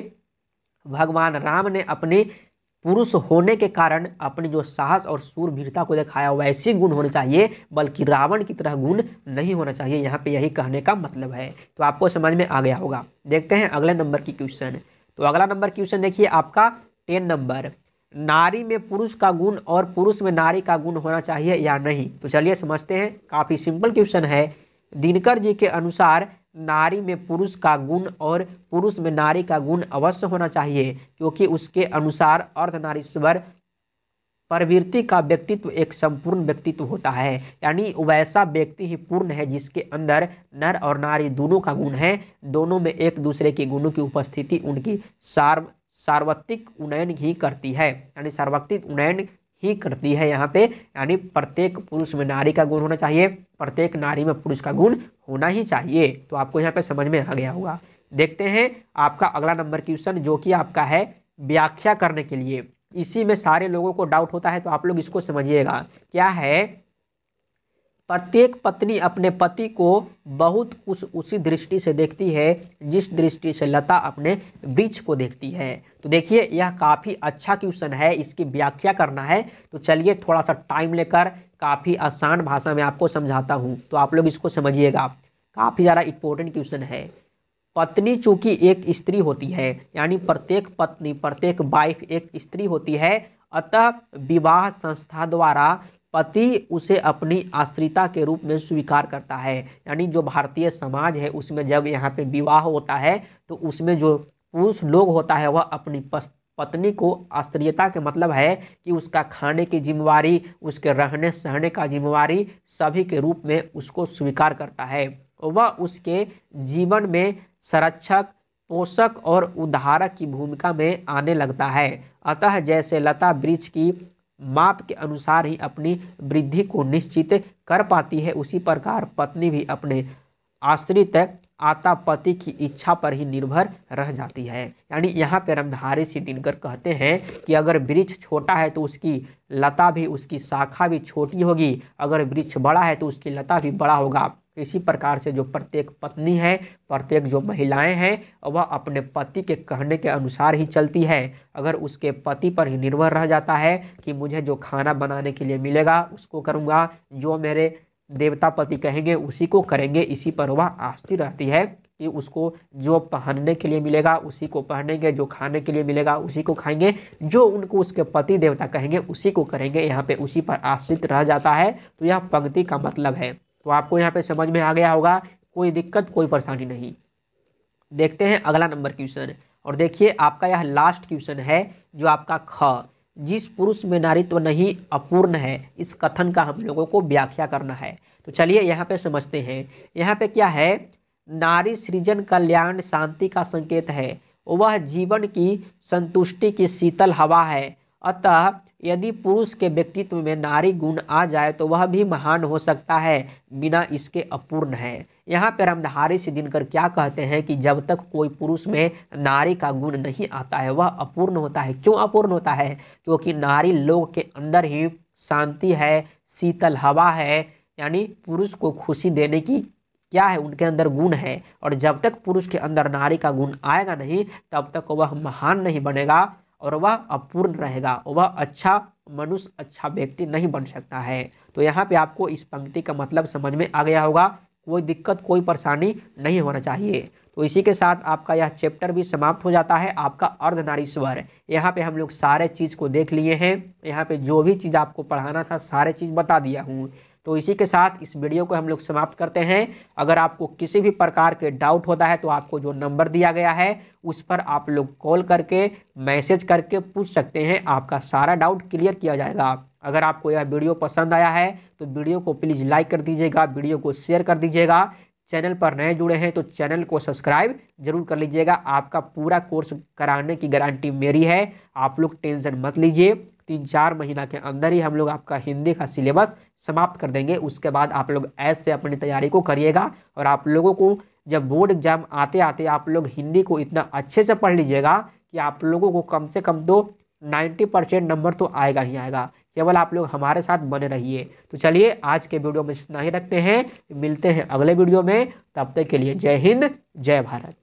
भगवान राम ने अपने पुरुष होने के कारण अपनी जो साहस और सूरवीरता को दिखाया वैसे गुण होने चाहिए बल्कि रावण की तरह गुण नहीं होना चाहिए यहाँ पे यही कहने का मतलब है तो आपको समझ में आ गया होगा देखते हैं अगले नंबर की क्वेश्चन तो अगला नंबर क्वेश्चन देखिए आपका टेन नंबर नारी में पुरुष का गुण और पुरुष में नारी का गुण होना चाहिए या नहीं तो चलिए समझते हैं काफ़ी सिंपल क्वेश्चन है दिनकर जी के अनुसार नारी में पुरुष का गुण और पुरुष में नारी का गुण अवश्य होना चाहिए क्योंकि उसके अनुसार अर्धनारीश्वर प्रवृत्ति का व्यक्तित्व एक संपूर्ण व्यक्तित्व होता है यानी वैसा व्यक्ति ही पूर्ण है जिसके अंदर नर और नारी दोनों का गुण है दोनों में एक दूसरे के गुणों की उपस्थिति उनकी सार्व सार्वत्रिक उन्नयन ही करती है यानी सार्वत्रिक उन्नयन ही करती है यहाँ पे यानी प्रत्येक पुरुष में नारी का गुण होना चाहिए प्रत्येक नारी में पुरुष का गुण होना ही चाहिए तो आपको यहाँ पे समझ में आ गया होगा देखते हैं आपका अगला नंबर क्वेश्चन जो कि आपका है व्याख्या करने के लिए इसी में सारे लोगों को डाउट होता है तो आप लोग इसको समझिएगा क्या है प्रत्येक पत्नी अपने पति को बहुत कुछ उसी दृष्टि से देखती है जिस दृष्टि से लता अपने बीच को देखती है तो देखिए यह काफ़ी अच्छा क्वेश्चन है इसकी व्याख्या करना है तो चलिए थोड़ा सा टाइम लेकर काफ़ी आसान भाषा में आपको समझाता हूँ तो आप लोग इसको समझिएगा काफ़ी ज़्यादा इम्पोर्टेंट क्वेश्चन है पत्नी चूँकि एक स्त्री होती है यानी प्रत्येक पत्नी प्रत्येक वाइफ एक स्त्री होती है अतः विवाह संस्था द्वारा पति उसे अपनी आश्रिता के रूप में स्वीकार करता है यानी जो भारतीय समाज है उसमें जब यहाँ पे विवाह होता है तो उसमें जो पुरुष लोग होता है वह अपनी पत्नी को आश्रियता के मतलब है कि उसका खाने की जिम्मेवारी उसके रहने सहने का जिम्मेवारी सभी के रूप में उसको स्वीकार करता है वह उसके जीवन में संरक्षक पोषक और उद्धारक की भूमिका में आने लगता है अतः जैसे लता वृक्ष की माप के अनुसार ही अपनी वृद्धि को निश्चित कर पाती है उसी प्रकार पत्नी भी अपने आश्रित आता पति की इच्छा पर ही निर्भर रह जाती है यानी यहाँ पर रमधारी सिंह दिनकर कहते हैं कि अगर वृक्ष छोटा है तो उसकी लता भी उसकी शाखा भी छोटी होगी अगर वृक्ष बड़ा है तो उसकी लता भी बड़ा होगा इसी प्रकार से जो प्रत्येक पत्नी है प्रत्येक जो महिलाएं हैं वह अपने पति के कहने के अनुसार ही चलती है अगर उसके पति पर ही निर्भर रह जाता है कि मुझे जो खाना बनाने के लिए मिलेगा उसको करूँगा जो मेरे देवता पति कहेंगे उसी को करेंगे इसी पर वह आस्ती रहती है कि उसको जो पहनने के लिए मिलेगा उसी को पहनेंगे जो खाने के लिए मिलेगा उसी को खाएंगे जो उनको उसके पति देवता कहेंगे उसी को करेंगे यहाँ पे उसी पर आश्रित रह जाता है तो यह पंक्ति का मतलब है तो आपको यहाँ पे समझ में आ गया होगा कोई दिक्कत कोई परेशानी नहीं देखते हैं अगला नंबर क्वेश्चन और देखिए आपका यह लास्ट क्वेश्चन है जो आपका ख जिस पुरुष में नारित्व नहीं अपूर्ण है इस कथन का हम लोगों को व्याख्या करना है तो चलिए यहाँ पे समझते हैं यहाँ पे क्या है नारी सृजन कल्याण शांति का संकेत है वह जीवन की संतुष्टि की शीतल हवा है अतः यदि पुरुष के व्यक्तित्व में नारी गुण आ जाए तो वह भी महान हो सकता है बिना इसके अपूर्ण है यहाँ पर हम धारी से दिनकर क्या कहते हैं कि जब तक कोई पुरुष में नारी का गुण नहीं आता है वह अपूर्ण होता है क्यों अपूर्ण होता है क्योंकि नारी लोग के अंदर ही शांति है शीतल हवा है यानी पुरुष को खुशी देने की क्या है उनके अंदर गुण है और जब तक पुरुष के अंदर नारी का गुण आएगा नहीं तब तक वह महान नहीं बनेगा और वह अपूर्ण रहेगा वह अच्छा मनुष्य अच्छा व्यक्ति नहीं बन सकता है तो यहाँ पे आपको इस पंक्ति का मतलब समझ में आ गया होगा कोई दिक्कत कोई परेशानी नहीं होना चाहिए तो इसी के साथ आपका यह चैप्टर भी समाप्त हो जाता है आपका अर्धनारीश्वर यहाँ पे हम लोग सारे चीज़ को देख लिए हैं यहाँ पे जो भी चीज़ आपको पढ़ाना था सारे चीज़ बता दिया हूँ तो इसी के साथ इस वीडियो को हम लोग समाप्त करते हैं अगर आपको किसी भी प्रकार के डाउट होता है तो आपको जो नंबर दिया गया है उस पर आप लोग कॉल करके मैसेज करके पूछ सकते हैं आपका सारा डाउट क्लियर किया जाएगा अगर आपको यह वीडियो पसंद आया है तो वीडियो को प्लीज़ लाइक कर दीजिएगा वीडियो को शेयर कर दीजिएगा चैनल पर नए जुड़े हैं तो चैनल को सब्सक्राइब जरूर कर लीजिएगा आपका पूरा कोर्स कराने की गारंटी मेरी है आप लोग टेंशन मत लीजिए तीन चार महीना के अंदर ही हम लोग आपका हिंदी का सिलेबस समाप्त कर देंगे उसके बाद आप लोग ऐसे अपनी तैयारी को करिएगा और आप लोगों को जब बोर्ड एग्जाम आते आते आप लोग हिंदी को इतना अच्छे से पढ़ लीजिएगा कि आप लोगों को कम से कम तो नाइन्टी परसेंट नंबर तो आएगा ही आएगा केवल आप लोग हमारे साथ बने रहिए तो चलिए आज के वीडियो में इतना ही रखते हैं मिलते हैं अगले वीडियो में तब तक के लिए जय हिंद जय भारत